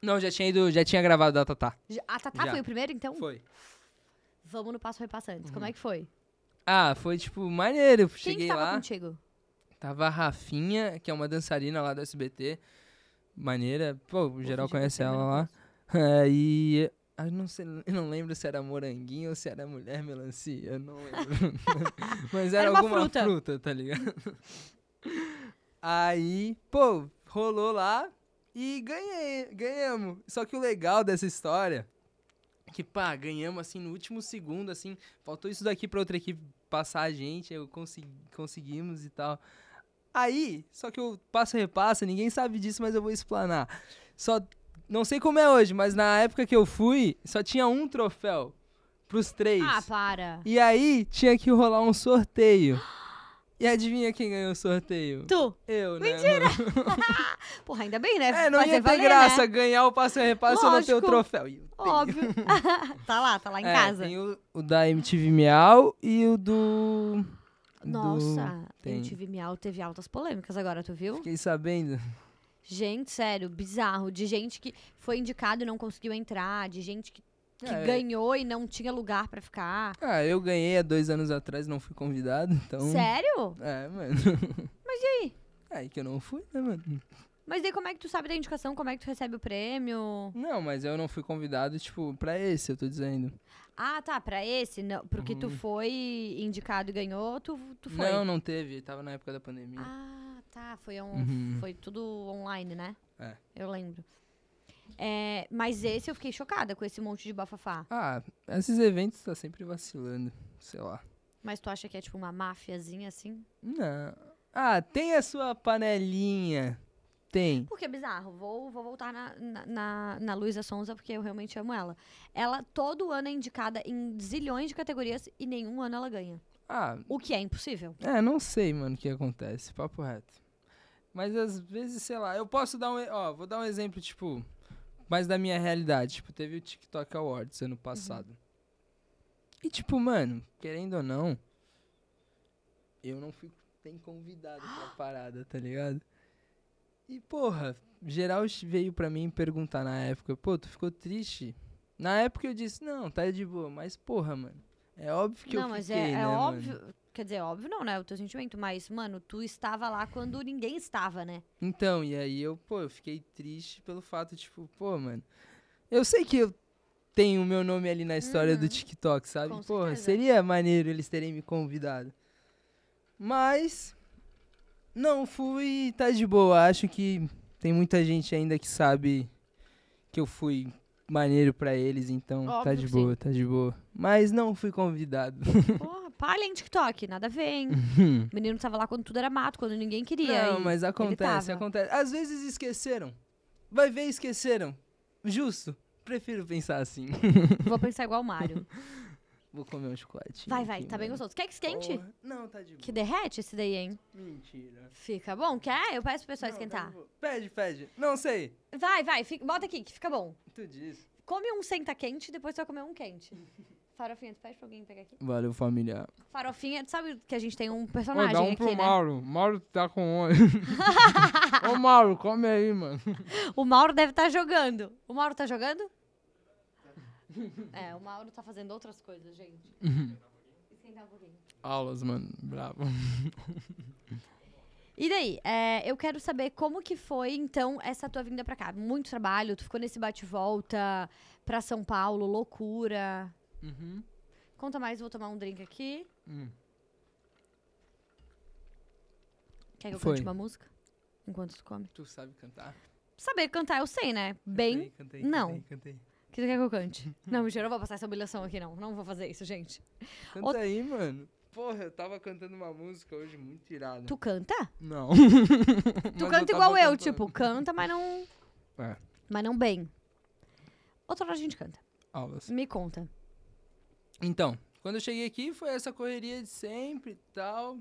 Não, já tinha ido, já tinha gravado da Tatá. A Tatá já. foi o primeiro, então? Foi. Vamos no passo repassa antes. Uhum. Como é que foi? Ah, foi tipo maneiro. Eu cheguei Quem tava lá. contigo? Tava a Rafinha, que é uma dançarina lá do SBT. Maneira. Pô, o geral conhece ela lá. É, e. Eu não, sei, eu não lembro se era moranguinho ou se era mulher melancia. Eu não lembro. Mas era, era alguma fruta. fruta, tá ligado? Aí, pô, rolou lá e ganhei, ganhamos. Só que o legal dessa história é que, pá, ganhamos assim no último segundo, assim, faltou isso daqui pra outra equipe passar a gente, eu consegui, conseguimos e tal. Aí, só que eu passo repassa, ninguém sabe disso, mas eu vou explanar. Só não sei como é hoje, mas na época que eu fui, só tinha um troféu pros três. Ah, para. E aí tinha que rolar um sorteio. E adivinha quem ganhou o sorteio? Tu. Eu, né? Mentira! Porra, ainda bem, né? É, não Fazer ia ter valer, graça né? ganhar o passe a repasse no teu o troféu. Óbvio. tá lá, tá lá em é, casa. Tem o, o, da MTV Miau e o do... Nossa, do... MTV Miau teve altas polêmicas agora, tu viu? Fiquei sabendo. Gente, sério, bizarro. De gente que foi indicado e não conseguiu entrar, de gente que que é, ganhou e não tinha lugar para ficar. Ah, eu ganhei há dois anos atrás, não fui convidado, então. Sério? É, mano. Mas e aí? Ah, é que eu não fui, né, mano? Mas daí como é que tu sabe da indicação? Como é que tu recebe o prêmio? Não, mas eu não fui convidado, tipo, pra esse, eu tô dizendo. Ah, tá, pra esse? Não, porque uhum. tu foi indicado e ganhou, tu, tu foi? Não, não teve, tava na época da pandemia. Ah, tá, foi, um, uhum. foi tudo online, né? É. Eu lembro. É, mas esse eu fiquei chocada com esse monte de bafafá. Ah, esses eventos tá sempre vacilando, sei lá. Mas tu acha que é tipo uma máfiazinha assim? Não. Ah, tem a sua panelinha. Tem. Porque é bizarro. Vou, vou voltar na, na, na, na Luísa Sonza, porque eu realmente amo ela. Ela todo ano é indicada em zilhões de categorias e nenhum ano ela ganha. Ah. O que é impossível. É, não sei, mano, o que acontece. Papo reto. Mas às vezes, sei lá, eu posso dar um. Ó, vou dar um exemplo, tipo mais da minha realidade. Tipo, teve o TikTok Awards ano passado. Uhum. E, tipo, mano, querendo ou não, eu não fui nem convidado pra parada, tá ligado? E, porra, geral veio pra mim perguntar na época, pô, tu ficou triste? Na época eu disse, não, tá de boa, mas, porra, mano, é óbvio que não, eu fiquei, Não, mas é, é né, óbvio... Mano? Quer dizer, óbvio não, né? O teu sentimento, mas, mano, tu estava lá quando ninguém estava, né? Então, e aí eu, pô, eu fiquei triste pelo fato, tipo, pô, mano. Eu sei que eu tenho o meu nome ali na história uhum. do TikTok, sabe? pô Porra, seria maneiro eles terem me convidado. Mas. Não, fui tá de boa. Acho que tem muita gente ainda que sabe que eu fui maneiro para eles, então tá Óbvio tá de boa, sim. tá de boa. Mas não fui convidado. Pô, palha em TikTok, nada vem. Uhum. o menino tava lá quando tudo era mato, quando ninguém queria. Não, mas acontece, acontece. Às vezes esqueceram. Vai ver, esqueceram. Justo. Prefiro pensar assim. Vou pensar igual o Mário. Vou comer um chocolate. Vai, vai, tá bem gostoso. Quer que esquente? Porra. Não, tá de boa. Que derrete esse daí, hein? Mentira. Fica bom? Quer? Eu peço pro pessoal Não, tá esquentar. Tá pede, pede. Não sei. Vai, vai, fica, bota aqui que fica bom. Tu diz. Come um senta quente e depois você vai comer um quente. Farofinha, tu pede pra alguém pegar aqui? Valeu, família. Farofinha, tu sabe que a gente tem um personagem Ô, dá um aqui, pro né? Mauro. Mauro tá com olho. Ô, Mauro, come aí, mano. O Mauro deve estar tá jogando. O Mauro tá jogando? É, o Mauro tá fazendo outras coisas, gente. Esquentar um pouquinho. Aulas, mano. Bravo. E daí, é, eu quero saber como que foi, então, essa tua vinda pra cá. Muito trabalho, tu ficou nesse bate-volta pra São Paulo, loucura. Uhum. Conta mais, vou tomar um drink aqui. Hum. Quer que eu Foi. cante uma música? Enquanto tu come? Tu sabe cantar? Saber cantar eu sei, né? Bem. Cantei, cantei, não. Cantei, cantei. que tu quer que eu cante? não, mentira, eu não vou passar essa humilhação aqui, não. Não vou fazer isso, gente. Canta Outra... aí, mano. Porra, eu tava cantando uma música hoje muito irada. Tu canta? Não. tu canta eu igual eu, cantando. tipo, canta, mas não. É. Mas não bem. Outra hora a gente canta. Aulas. Me conta. Então, quando eu cheguei aqui, foi essa correria de sempre e tal.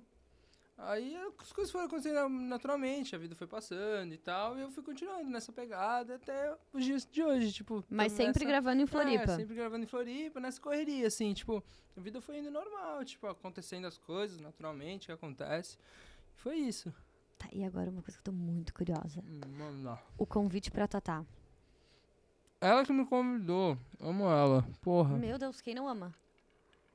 Aí as coisas foram acontecendo naturalmente, a vida foi passando e tal, e eu fui continuando nessa pegada até os dias de hoje, tipo. Mas sempre nessa... gravando em Floripa. É, sempre gravando em Floripa, nessa correria, assim, tipo, a vida foi indo normal, tipo, acontecendo as coisas naturalmente, que acontece. Foi isso. Tá, e agora uma coisa que eu tô muito curiosa. Hum, o convite pra Tatá. Ela que me convidou. Amo ela. Porra. Meu Deus, quem não ama?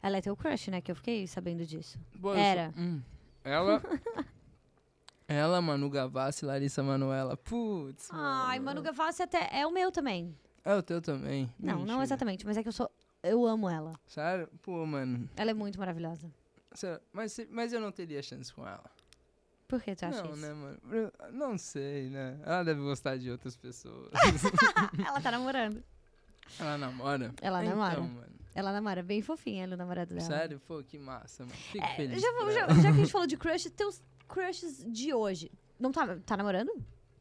Ela é teu crush, né? Que eu fiquei sabendo disso. Boa, Era. Sou... Hum. Ela. ela, Manu Gavassi, Larissa Manuela. Putz. Ai, mano. Manu Gavassi até é o meu também. É o teu também. Não, Mentira. não exatamente, mas é que eu sou. Eu amo ela. Sério? Pô, mano. Ela é muito maravilhosa. Sério, mas, mas eu não teria chance com ela. Por que tu acha não, isso? Né, mano? Eu não sei, né? Ela deve gostar de outras pessoas. ela tá namorando. Ela namora? Ela então, namora. Mano, ela namora bem fofinha, ela é o namorado dela. Sério? Pô, que massa, mano. Fico é, feliz. Já, já, já, que a gente falou de crush, teus crushes de hoje. Não tá, tá namorando?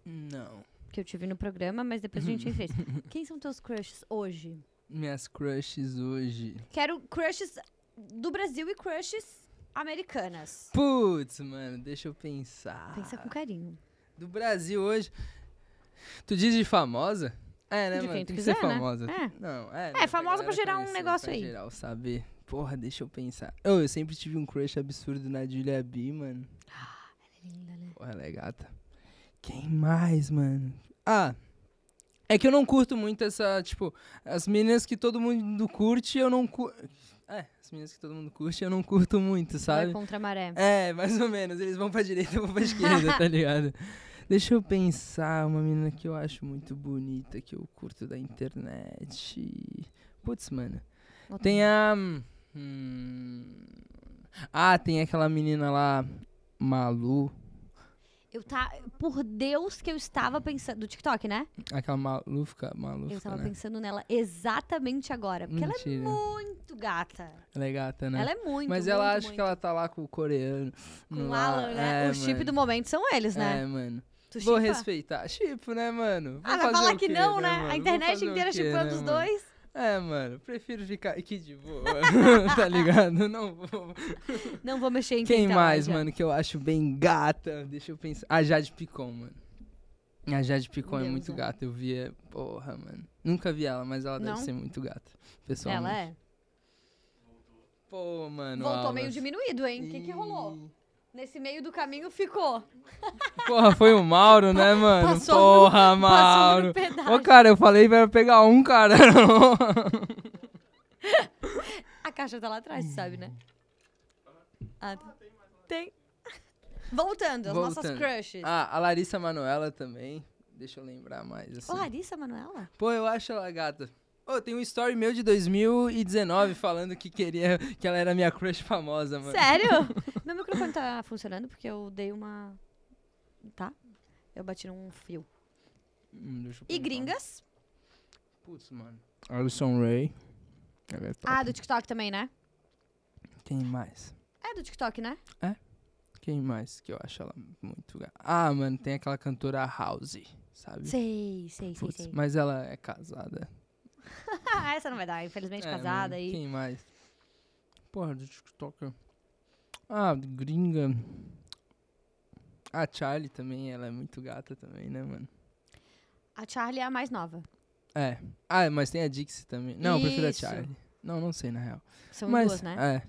Não. Que eu tive no programa, mas depois a gente fez. Quem são teus crushes hoje? Minhas crushes hoje. Quero crushes do Brasil e crushes americanas. Putz, mano, deixa eu pensar. Pensa com carinho. Do Brasil hoje. Tu diz de famosa? É, né, de mano? Quem tu tem quiser, que ser né? famosa. É, não, é, é famosa pra gerar um né, negócio aí. geral, saber. Porra, deixa eu pensar. Eu, eu sempre tive um crush absurdo na Julia B, mano. Ah, ela é linda, né? Porra, ela é gata. Quem mais, mano? Ah, é que eu não curto muito essa, tipo, as meninas que todo mundo curte, eu não curto. É, as meninas que todo mundo curte, eu não curto muito, sabe? É contra a maré. É, mais ou menos. Eles vão pra direita, eu vou pra esquerda, tá ligado? Deixa eu pensar, uma menina que eu acho muito bonita, que eu curto da internet. Putz, mano. Tem a. Hum, ah, tem aquela menina lá, Malu. Eu tá, por Deus que eu estava pensando. Do TikTok, né? Aquela maluca, maluca. Eu estava né? pensando nela exatamente agora. Porque Mentira. ela é muito gata. Ela é gata, né? Ela é muito Mas muito, ela acha muito. que ela tá lá com o coreano. Com o Alan, lá. né? É, o chip do momento são eles, né? É, mano. Tu Vou respeitar. Chipo, né, mano? Ah, vou ah, vai falar que quê, não, né? né? Mano? A internet inteira né, chipando né, os dois. É, mano, prefiro ficar aqui de boa, tá ligado? Não vou. Não vou mexer em Quem mais, já. mano, que eu acho bem gata? Deixa eu pensar. A Jade Picon, mano. A Jade Picon é muito é. gata. Eu via. É, porra, mano. Nunca vi ela, mas ela não? deve ser muito gata. Pessoalmente. Ela é? Pô, mano. Voltou meio diminuído, hein? O e... que, que rolou? Nesse meio do caminho ficou. Porra, foi o Mauro, né, mano? Passou Porra, no, Mauro. Passou Ô, cara, eu falei pra pegar um, cara. A caixa tá lá atrás, sabe, né? Hum. Ah, tá. Tem. Voltando, as Voltando. nossas crushes. Ah, a Larissa Manuela também. Deixa eu lembrar mais. Assim. Larissa Manuela? Pô, eu acho ela gata. Oh, tem um story meu de 2019 falando que queria que ela era minha crush famosa, mano. Sério? meu microfone tá funcionando porque eu dei uma. Tá? Eu bati num fio. Hum, deixa eu E gringas. Putz, mano. Alison Ray. Ela é top. Ah, do TikTok também, né? Quem mais? É do TikTok, né? É? Quem mais que eu acho ela muito. Ah, mano, tem aquela cantora House, sabe? Sei, sei, sei, sei. mas ela é casada. Essa não vai dar, infelizmente é, né? casada aí. Quem mais? Porra, do TikTok. Ah, gringa. A Charlie também, ela é muito gata também, né, mano? A Charlie é a mais nova. É. Ah, mas tem a Dixie também. Não, Isso. eu prefiro a Charlie. Não, não sei, na real. São mas, duas, né? É.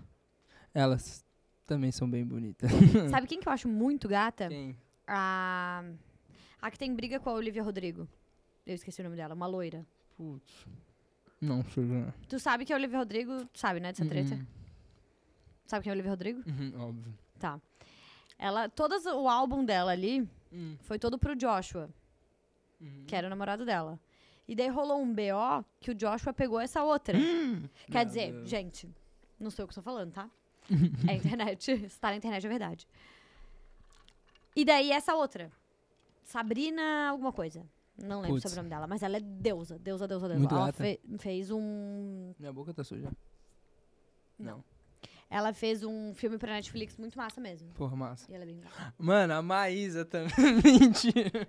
Elas também são bem bonitas. Sabe quem que eu acho muito gata? Quem? A... a que tem briga com a Olivia Rodrigo. Eu esqueci o nome dela. Uma loira. Putz. Não, seja. Tu sabe que é Olivia Rodrigo, sabe, né, dessa uhum. treta? Uhum. Sabe quem é o Olivia Rodrigo? Uhum, óbvio. Tá. Ela, todas o álbum dela ali uhum. foi todo pro Joshua, uhum. que era o namorado dela. E daí rolou um BO que o Joshua pegou essa outra. Quer Meu dizer, Deus. gente, não sei o que eu tô falando, tá? É internet. Se tá na internet é verdade. E daí essa outra. Sabrina alguma coisa. Não lembro sobre o nome dela, mas ela é deusa, deusa, deusa, deusa. Muito ela fe fez um. Minha boca tá suja. Não. Ela fez um filme pra Netflix muito massa mesmo. Porra, massa. E ela é bem gata. Mano, a Maísa também. Mentira.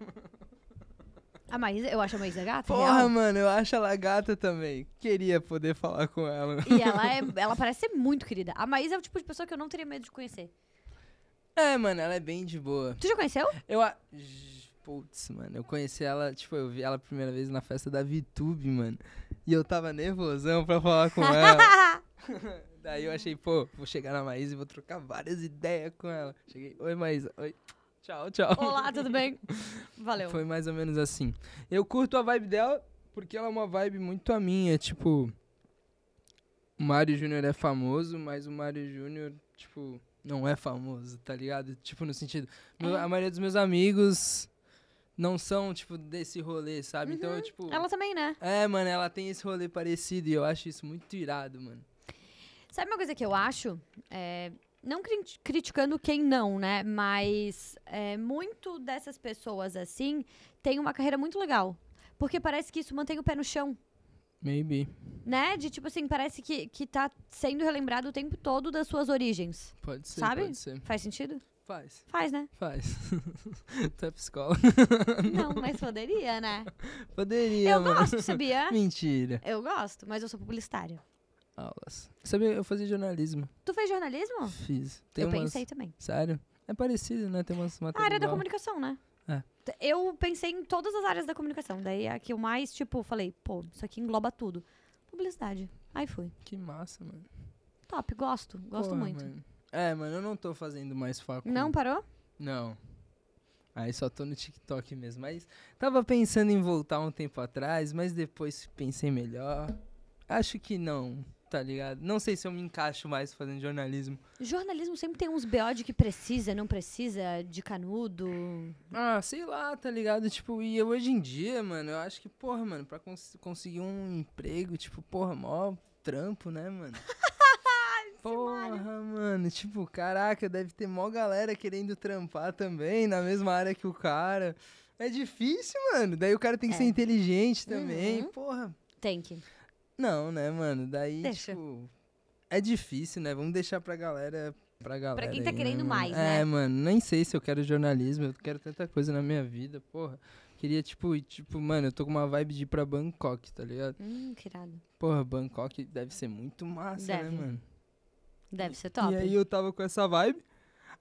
A Maísa, eu acho a Maísa gata? Porra, real. mano, eu acho ela gata também. Queria poder falar com ela. E ela, é, ela parece ser muito querida. A Maísa é o tipo de pessoa que eu não teria medo de conhecer. É, mano, ela é bem de boa. Tu já conheceu? Eu. A... Putz, mano, eu conheci ela, tipo, eu vi ela a primeira vez na festa da VTube, mano. E eu tava nervosão pra falar com ela. Daí eu achei, pô, vou chegar na Maísa e vou trocar várias ideias com ela. Cheguei, oi Maísa, oi. Tchau, tchau. Olá, tudo bem? Valeu. Foi mais ou menos assim. Eu curto a vibe dela porque ela é uma vibe muito a minha, tipo. O Mário Júnior é famoso, mas o Mário Júnior, tipo, não é famoso, tá ligado? Tipo, no sentido. É. A maioria dos meus amigos não são, tipo, desse rolê, sabe? Então, uhum. Então, tipo. Ela também, né? É, mano, ela tem esse rolê parecido e eu acho isso muito irado, mano. Sabe uma coisa que eu acho? É, não cri criticando quem não, né? Mas é, muito dessas pessoas assim tem uma carreira muito legal. Porque parece que isso mantém o pé no chão. Maybe. Né? De tipo assim, parece que, que tá sendo relembrado o tempo todo das suas origens. Pode ser. Sabe? Pode ser. Faz sentido? Faz. Faz, né? Faz. tu é psicóloga. Não, mas poderia, né? Poderia. Eu gosto, sabia? Mentira. Eu gosto, mas eu sou publicitária. Aulas. Sabia, eu fazia jornalismo. Tu fez jornalismo? Fiz. Tem eu umas... pensei também. Sério? É parecido, né? Tem umas matérias. A área da comunicação, né? É. Eu pensei em todas as áreas da comunicação. Daí é a que eu mais, tipo, falei, pô, isso aqui engloba tudo. Publicidade. Aí fui. Que massa, mano. Top, gosto. Gosto Porra, muito. Mano. É, mano, eu não tô fazendo mais faculdade. Não parou? Não. Aí só tô no TikTok mesmo. Mas tava pensando em voltar um tempo atrás, mas depois pensei melhor. Acho que não, tá ligado? Não sei se eu me encaixo mais fazendo jornalismo. Jornalismo sempre tem uns BO de que precisa, não precisa, de canudo. Ah, sei lá, tá ligado? Tipo, e eu, hoje em dia, mano, eu acho que, porra, mano, pra cons conseguir um emprego, tipo, porra, mó trampo, né, mano? Porra, mano, tipo, caraca, deve ter mó galera querendo trampar também na mesma área que o cara. É difícil, mano. Daí o cara tem que é. ser inteligente também, uhum. porra. Tem que. Não, né, mano? Daí, Deixa. tipo. É difícil, né? Vamos deixar pra galera. Pra, galera pra quem tá aí, né, querendo é, né, mais, mano? né? É, mano, nem sei se eu quero jornalismo, eu quero tanta coisa na minha vida, porra. Queria, tipo, tipo, mano, eu tô com uma vibe de ir pra Bangkok, tá ligado? Hum, que irado. Porra, Bangkok deve ser muito massa, né, deve. né, mano? Deve ser top. E aí eu tava com essa vibe.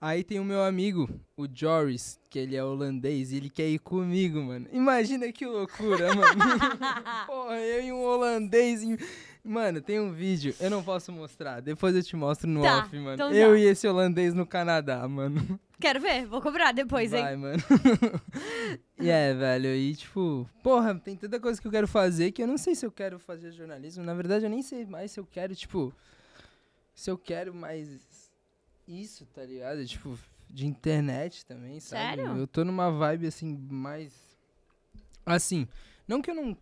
Aí tem o meu amigo, o Joris, que ele é holandês, e ele quer ir comigo, mano. Imagina que loucura, mano. Porra, eu e um holandês. Em... Mano, tem um vídeo, eu não posso mostrar. Depois eu te mostro no tá, off, mano. Então eu e esse holandês no Canadá, mano. Quero ver, vou cobrar depois, Vai, hein? Vai, mano. e yeah, é, velho, e tipo, porra, tem tanta coisa que eu quero fazer que eu não sei se eu quero fazer jornalismo. Na verdade, eu nem sei mais se eu quero, tipo se eu quero mais isso, tá ligado? Tipo, de internet também, sabe? Sério? Eu tô numa vibe assim, mais. Assim, não que eu não.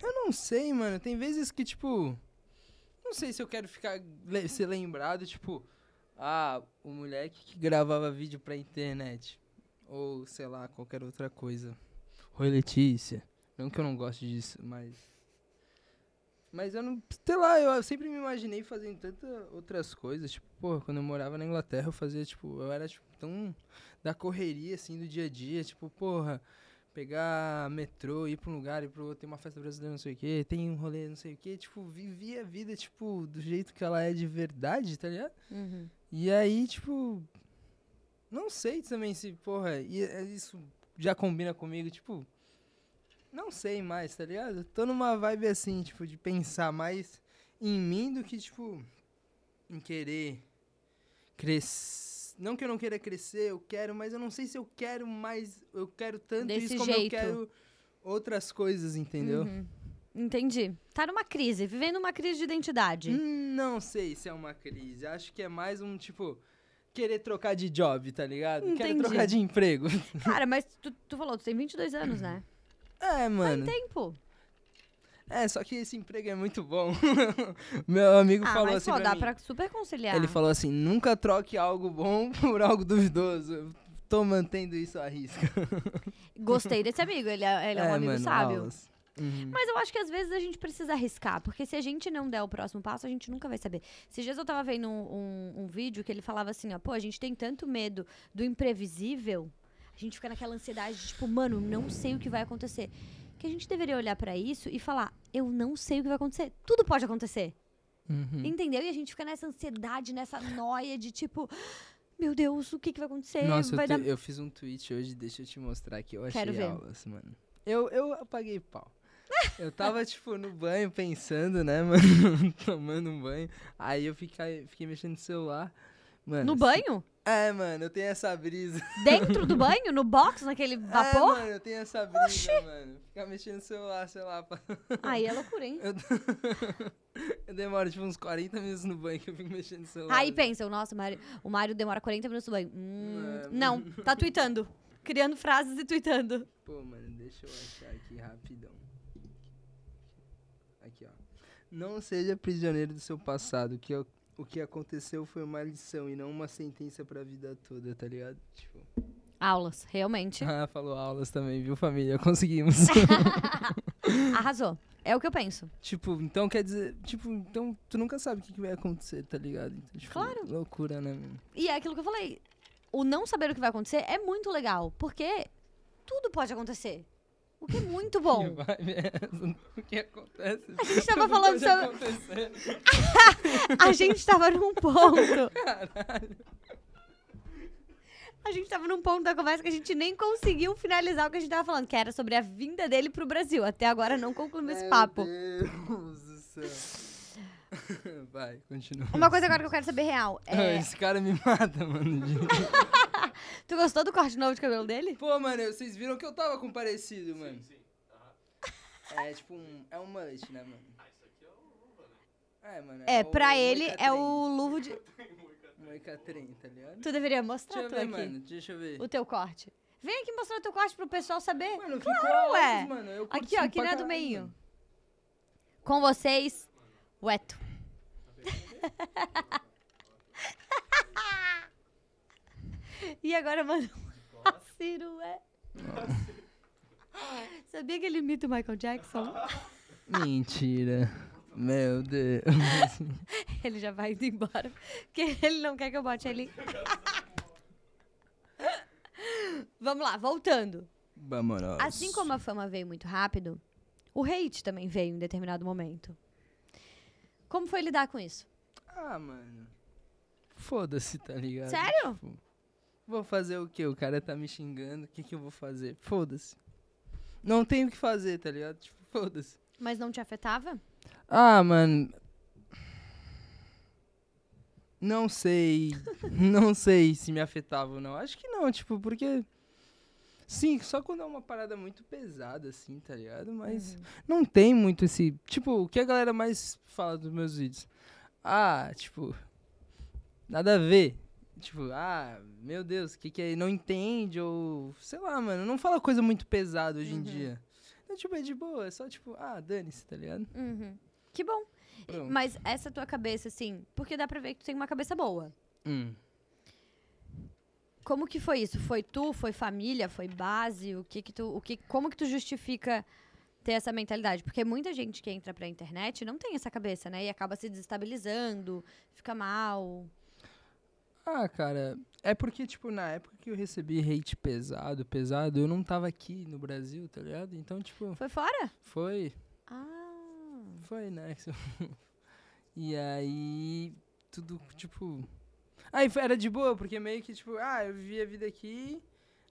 Eu não sei, mano. Tem vezes que, tipo. Não sei se eu quero ficar. ser lembrado, tipo. Ah, o moleque que gravava vídeo pra internet. Ou, sei lá, qualquer outra coisa. Oi, Letícia. Não que eu não goste disso, mas. Mas eu não. Sei lá, eu sempre me imaginei fazendo tantas outras coisas. Tipo, porra, quando eu morava na Inglaterra, eu fazia, tipo, eu era, tipo, tão da correria, assim, do dia a dia. Tipo, porra, pegar metrô, ir pra um lugar, ir pro outro, uma festa brasileira, não sei o quê, tem um rolê, não sei o quê. Tipo, vivia a vida, tipo, do jeito que ela é de verdade, tá ligado? Uhum. E aí, tipo. Não sei também se, porra, é, isso já combina comigo, tipo não sei mais, tá ligado? tô numa vibe assim, tipo, de pensar mais em mim do que, tipo, em querer crescer. Não que eu não queira crescer, eu quero, mas eu não sei se eu quero mais. Eu quero tanto Desse isso como eu quero outras coisas, entendeu? Uhum. Entendi. Tá numa crise, vivendo uma crise de identidade. não sei se é uma crise. Acho que é mais um tipo querer trocar de job, tá ligado? Entendi. Quero trocar de emprego. Cara, mas tu, tu falou, tu tem 22 anos, né? É, mano. Tem tempo. É, só que esse emprego é muito bom. Meu amigo ah, falou mas assim. Pô, pra dá mim. pra super conciliar. Ele falou assim: nunca troque algo bom por algo duvidoso. Tô mantendo isso à risca. Gostei desse amigo, ele é, ele é, é um amigo mano, sábio. Aulas. Uhum. Mas eu acho que às vezes a gente precisa arriscar, porque se a gente não der o próximo passo, a gente nunca vai saber. Esses dias eu tava vendo um, um, um vídeo que ele falava assim: ó, pô, a gente tem tanto medo do imprevisível a gente fica naquela ansiedade de, tipo, mano, não sei o que vai acontecer. Que a gente deveria olhar para isso e falar, eu não sei o que vai acontecer. Tudo pode acontecer. Uhum. Entendeu? E a gente fica nessa ansiedade, nessa noia de tipo, meu Deus, o que, que vai acontecer? Nossa, vai eu, dar... eu, fiz um tweet hoje, deixa eu te mostrar aqui. Eu achei Quero ver. aulas, mano. Eu, eu apaguei pau. eu tava, tipo, no banho pensando, né, mano? Tomando um banho. Aí eu fiquei, fiquei mexendo no celular. Mano, no banho? É, mano, eu tenho essa brisa. Dentro do banho? No box, naquele é, vapor? É, mano, eu tenho essa brisa, Oxi. mano. Ficar mexendo no celular, sei lá. Pra... Aí é loucura, hein? Eu... eu... demoro, tipo, uns 40 minutos no banho que eu fico mexendo no celular. Aí né? pensam, nossa, o Mário, o Mário demora 40 minutos no banho. Hum, é, não, tá tweetando. Criando frases e tweetando. Pô, mano, deixa eu achar aqui rapidão. Aqui, ó. Não seja prisioneiro do seu passado, que eu o que aconteceu foi uma lição e não uma sentença pra vida toda, tá ligado? Tipo. Aulas, realmente. Ah, falou aulas também, viu, família? Conseguimos. Arrasou. É o que eu penso. Tipo, então quer dizer. Tipo, então tu nunca sabe o que, que vai acontecer, tá ligado? Então, tipo, claro. Loucura, né, mano? E é aquilo que eu falei. O não saber o que vai acontecer é muito legal, porque tudo pode acontecer. O que é muito bom. O que acontece? A gente tava tá falando sobre. a gente tava num ponto. Caralho. A gente tava num ponto da conversa que a gente nem conseguiu finalizar o que a gente tava falando, que era sobre a vinda dele pro Brasil. Até agora não concluímos esse papo. Meu Deus do céu. Vai, continua. Uma coisa agora que eu quero saber real. É... Esse cara me mata, mano. tu gostou do corte novo de cabelo dele? Pô, mano, vocês viram que eu tava com parecido, mano. Sim, sim. Uhum. É tipo um. É um mullet, né, mano? Ah, isso aqui é o luva, né? É, mano. É, é pra ele é o luvo de. Moica 30, tá ligado? Tu deveria mostrar deixa tu ver, aqui. Mano, deixa eu ver. O teu corte. Vem aqui mostrar o teu corte pro pessoal saber. Mano, claro, ué. Mano, aqui, ó, aqui não é do meio. Com vocês, Weto e agora manda um Ciro, é? Sabia que ele imita o Michael Jackson? Mentira. Meu Deus. ele já vai indo embora. Porque ele não quer que eu bote ele. Vamos lá, voltando. Vamos nós. Assim como a fama veio muito rápido, o hate também veio em determinado momento. Como foi lidar com isso? Ah, mano. Foda-se, tá ligado? Sério? Tipo, vou fazer o quê? O cara tá me xingando, o que, que eu vou fazer? Foda-se. Não tenho o que fazer, tá ligado? Tipo, foda-se. Mas não te afetava? Ah, mano. Não sei. não sei se me afetava ou não. Acho que não, tipo, porque. Sim, só quando é uma parada muito pesada, assim, tá ligado? Mas uhum. não tem muito esse. Tipo, o que a galera mais fala dos meus vídeos? ah, tipo, nada a ver. Tipo, ah, meu Deus, o que que é? Não entende ou, sei lá, mano, não fala coisa muito pesada hoje uhum. em dia. Então, tipo, é de boa, é só tipo, ah, dane-se, tá ligado? Uhum. Que bom. Pronto. Mas essa tua cabeça, assim, porque dá pra ver que tu tem uma cabeça boa. Hum. Como que foi isso? Foi tu? Foi família? Foi base? O que que tu, o que, como que tu justifica ter essa mentalidade. Porque muita gente que entra pra internet não tem essa cabeça, né? E acaba se desestabilizando, fica mal. Ah, cara, é porque, tipo, na época que eu recebi hate pesado, pesado, eu não tava aqui no Brasil, tá ligado? Então, tipo. Foi fora? Foi. Ah. Foi, né? e aí, tudo, tipo. Aí era de boa, porque meio que, tipo, ah, eu vivi a vida aqui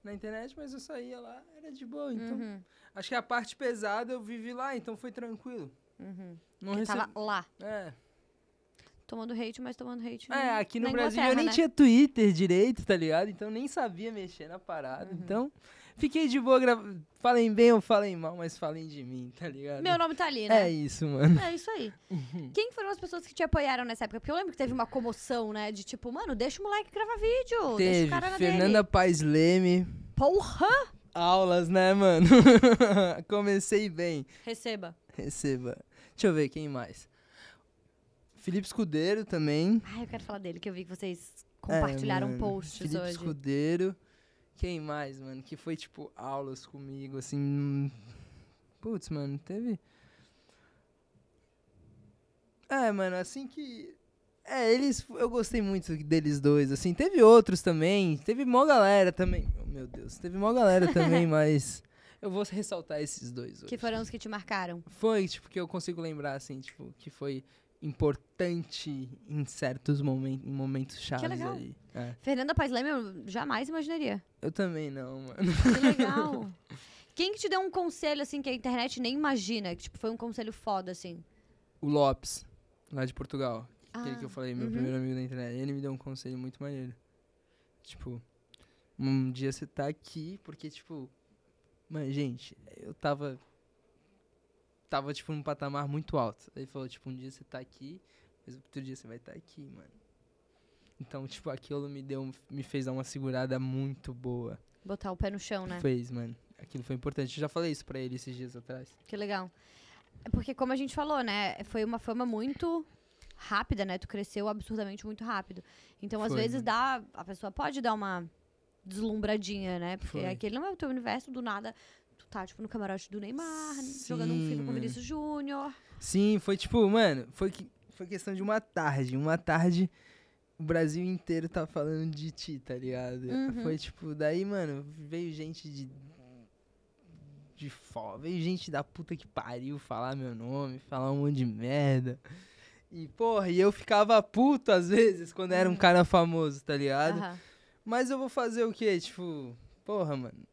na internet, mas eu saía lá, era de boa. Então, uhum. acho que a parte pesada eu vivi lá, então foi tranquilo. Uhum. Não recebi... tava lá. É. Tomando hate, mas tomando hate. É, no... aqui no Brasil eu nem né? tinha Twitter direito, tá ligado? Então nem sabia mexer na parada. Uhum. Então Fiquei de boa gravando. Falem bem ou falem mal, mas falem de mim, tá ligado? Meu nome tá ali, né? É isso, mano. É isso aí. Quem foram as pessoas que te apoiaram nessa época? Porque eu lembro que teve uma comoção, né? De tipo, mano, deixa o moleque gravar vídeo. Teve. Deixa o cara na Fernanda dele. Paes Leme. Porra! Aulas, né, mano? Comecei bem. Receba. Receba. Deixa eu ver quem mais. Felipe Escudeiro também. Ai, eu quero falar dele, que eu vi que vocês é, compartilharam é, posts Felipe hoje. Felipe Escudeiro. Quem mais, mano? Que foi, tipo, aulas comigo, assim. Putz, mano, teve. É, mano, assim que. É, eles. Eu gostei muito deles dois, assim. Teve outros também. Teve mó galera também. Oh, meu Deus, teve mó galera também, mas. Eu vou ressaltar esses dois hoje. Que foram os que te marcaram. Foi, tipo, que eu consigo lembrar, assim, tipo, que foi importante em certos momentos, em momentos chaves que legal. aí. É. Fernanda Paes Leme, eu jamais imaginaria. Eu também não, mano. Que legal. Quem que te deu um conselho, assim, que a internet nem imagina? Que, tipo, foi um conselho foda, assim. O Lopes, lá de Portugal. Ah, aquele que eu ah, falei, meu uhum. primeiro amigo da internet. Ele me deu um conselho muito maneiro. Tipo, um dia você tá aqui, porque, tipo... Mano, gente, eu tava tava, tipo, num patamar muito alto. Ele falou, tipo, um dia você tá aqui, mas outro dia você vai estar tá aqui, mano. Então, tipo, aquilo me deu, me fez dar uma segurada muito boa. Botar o pé no chão, né? Fez, mano. Aquilo foi importante. Eu já falei isso pra ele esses dias atrás. Que legal. É porque, como a gente falou, né? Foi uma fama muito rápida, né? Tu cresceu absurdamente muito rápido. Então, foi, às vezes, dá, a pessoa pode dar uma deslumbradinha, né? Porque foi. aquele não é o teu universo, do nada tá, tipo, no camarote do Neymar, Sim. jogando um filme com o Vinícius Júnior. Sim, foi tipo, mano, foi, que, foi questão de uma tarde. Uma tarde o Brasil inteiro tá falando de ti, tá ligado? Uhum. Foi tipo, daí, mano, veio gente de. De fora, veio gente da puta que pariu falar meu nome, falar um monte de merda. E, porra, e eu ficava puto às vezes quando uhum. era um uhum. cara famoso, tá ligado? Uhum. Mas eu vou fazer o quê? Tipo, porra, mano.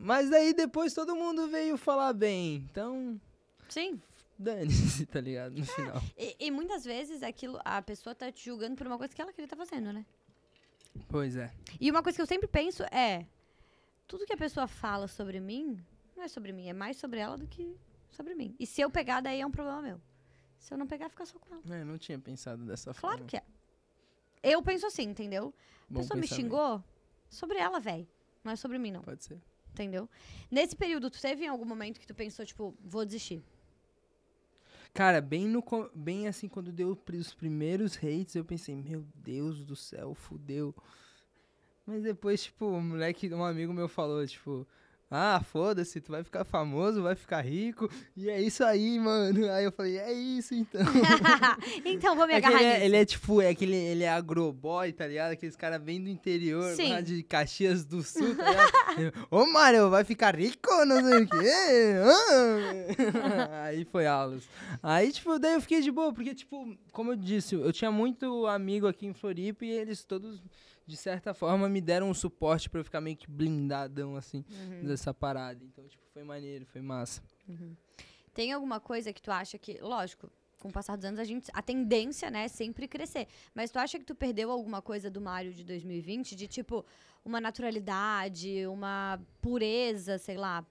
Mas daí depois todo mundo veio falar bem. Então. Sim. Dane-se, tá ligado? No é. final. E, e, muitas vezes aquilo, a pessoa tá te julgando por uma coisa que ela queria estar tá fazendo, né? Pois é. E uma coisa que eu sempre penso é: tudo que a pessoa fala sobre mim não é sobre mim, é mais sobre ela do que sobre mim. E se eu pegar, daí é um problema meu. Se eu não pegar, fica só com ela. É, não tinha pensado dessa claro forma. Claro que é. Eu penso assim, entendeu? A pessoa pensamento. me xingou sobre ela, velho. Não é sobre mim, não. Pode ser. Entendeu? Nesse período, tu teve em algum momento que tu pensou, tipo, vou desistir? Cara, bem, no, bem assim, quando deu os primeiros hates, eu pensei, meu Deus do céu, fudeu. Mas depois, tipo, um moleque, um amigo meu falou, tipo, ah, foda-se, tu vai ficar famoso, vai ficar rico. E é isso aí, mano. Aí eu falei, é isso então. então vou me é agarrar. É ele, é, ele, é, tipo, é aquele, ele é agroboy, tá ligado? Aqueles caras bem do interior, Sim. lá de Caxias do Sul, tá ligado? Ô Mário, vai ficar rico, não sei o quê. aí foi aulas. Aí, tipo, daí eu fiquei de boa, porque, tipo, como eu disse, eu tinha muito amigo aqui em Floripa e eles todos de certa forma, me deram um suporte para eu ficar meio que blindadão, assim, uhum. dessa parada. Então, tipo, foi maneiro, foi massa. Uhum. Tem alguma coisa que tu acha que, lógico, com o passar dos anos, a gente. A tendência, né, é sempre crescer. Mas tu acha que tu perdeu alguma coisa do Mário de 2020? De tipo, uma naturalidade, uma pureza, sei lá.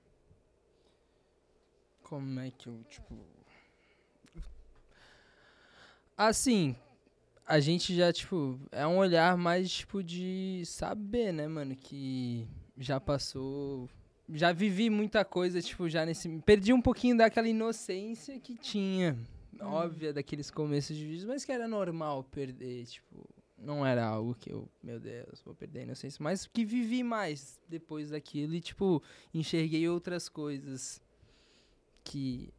Como é que eu, tipo. Assim, a gente já, tipo, é um olhar mais, tipo, de saber, né, mano, que já passou. Já vivi muita coisa, tipo, já nesse. Perdi um pouquinho daquela inocência que tinha, hum. óbvia, daqueles começos de vídeos, mas que era normal perder, tipo. Não era algo que eu, meu Deus, vou perder a inocência, mas que vivi mais depois daquilo e, tipo, enxerguei outras coisas que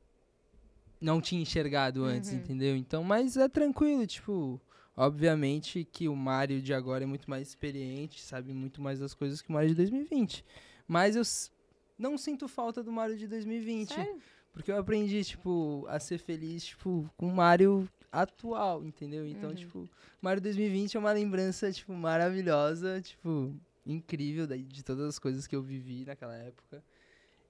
não tinha enxergado antes, uhum. entendeu? Então, mas é tranquilo, tipo Obviamente que o Mario de agora é muito mais experiente, sabe muito mais das coisas que o Mario de 2020. Mas eu não sinto falta do Mario de 2020. Sério? Porque eu aprendi, tipo, a ser feliz, tipo, com o Mario atual, entendeu? Então, uhum. tipo, Mario 2020 é uma lembrança, tipo, maravilhosa, tipo, incrível de todas as coisas que eu vivi naquela época.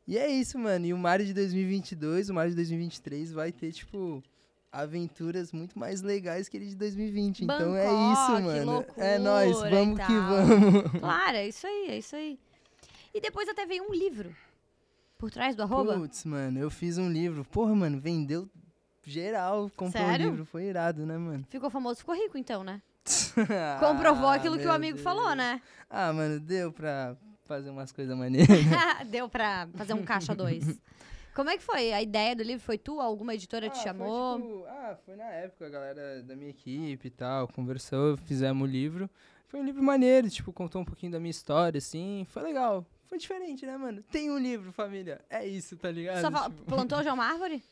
E é isso, mano. E o Mario de 2022, o Mario de 2023 vai ter, tipo, aventuras muito mais legais que ele de 2020. Bangkok, então é isso, mano. é nós, vamos que vamos. Claro, é isso aí, é isso aí. E depois até veio um livro. Por trás do arroba? Putz, mano, eu fiz um livro. Porra, mano, vendeu geral. Comprou o um livro, foi irado, né, mano? Ficou famoso, ficou rico então, né? Comprovou ah, aquilo que o amigo Deus. falou, né? Ah, mano, deu pra fazer umas coisas maneiras. deu pra fazer um caixa dois. Como é que foi? A ideia do livro foi tu? Alguma editora ah, te chamou? Foi, tipo, ah, foi na época, a galera da minha equipe e tal, conversou, fizemos o livro. Foi um livro maneiro, tipo, contou um pouquinho da minha história, assim, foi legal. Foi diferente, né, mano? Tem um livro, família. É isso, tá ligado? Só tipo... plantou já uma árvore?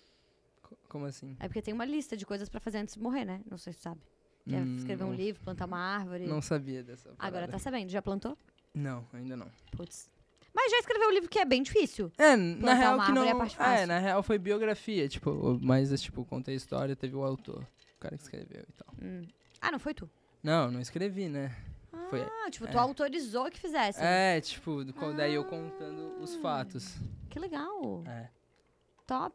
Como assim? É porque tem uma lista de coisas para fazer antes de morrer, né? Não sei se sabe. Quer é hum, escrever um livro, plantar uma árvore. Não sabia dessa. Parada. Agora tá sabendo. Já plantou? Não, ainda não. Putz, mas já escreveu um livro que é bem difícil. É, na real que não. É, ah, é, na real foi biografia, tipo, mas tipo, contei a história, teve o autor, o cara que escreveu e tal. Hum. Ah, não foi tu? Não, não escrevi, né? Ah, tipo, é. tu autorizou que fizesse. É, tipo, ah. daí eu ah. contando os fatos. Que legal. É. Top.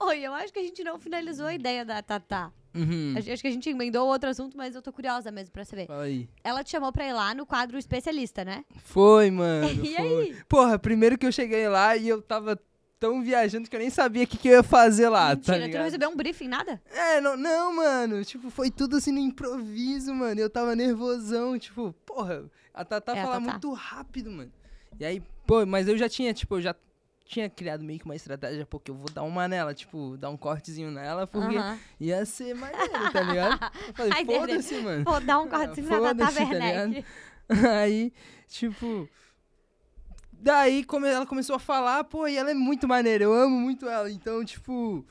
Oi, eu acho que a gente não finalizou a ideia da Tatá. Uhum. Acho que a gente emendou outro assunto, mas eu tô curiosa mesmo pra saber. Fala aí. Ela te chamou pra ir lá no quadro especialista, né? Foi, mano. e foi. aí? Porra, primeiro que eu cheguei lá e eu tava tão viajando que eu nem sabia o que, que, eu ia fazer lá, tá Mentira, tá ligado? tu não recebeu um briefing, nada? É, não, não, mano, tipo, foi tudo assim no improviso, mano, eu tava nervosão, tipo, porra, a Tatá é, fala muito rápido, mano. E aí, pô, mas eu já tinha, tipo, eu já tinha criado meio que uma estratégia, porque eu vou dar uma nela, tipo, dar um cortezinho nela, porque ia ser maneiro, tá ligado? Eu falei, foda-se, mano. Vou dar um cortezinho na Tata Tá aí, tipo... Daí como ela começou a falar, pô, e ela é muito maneira, eu amo muito ela, então, tipo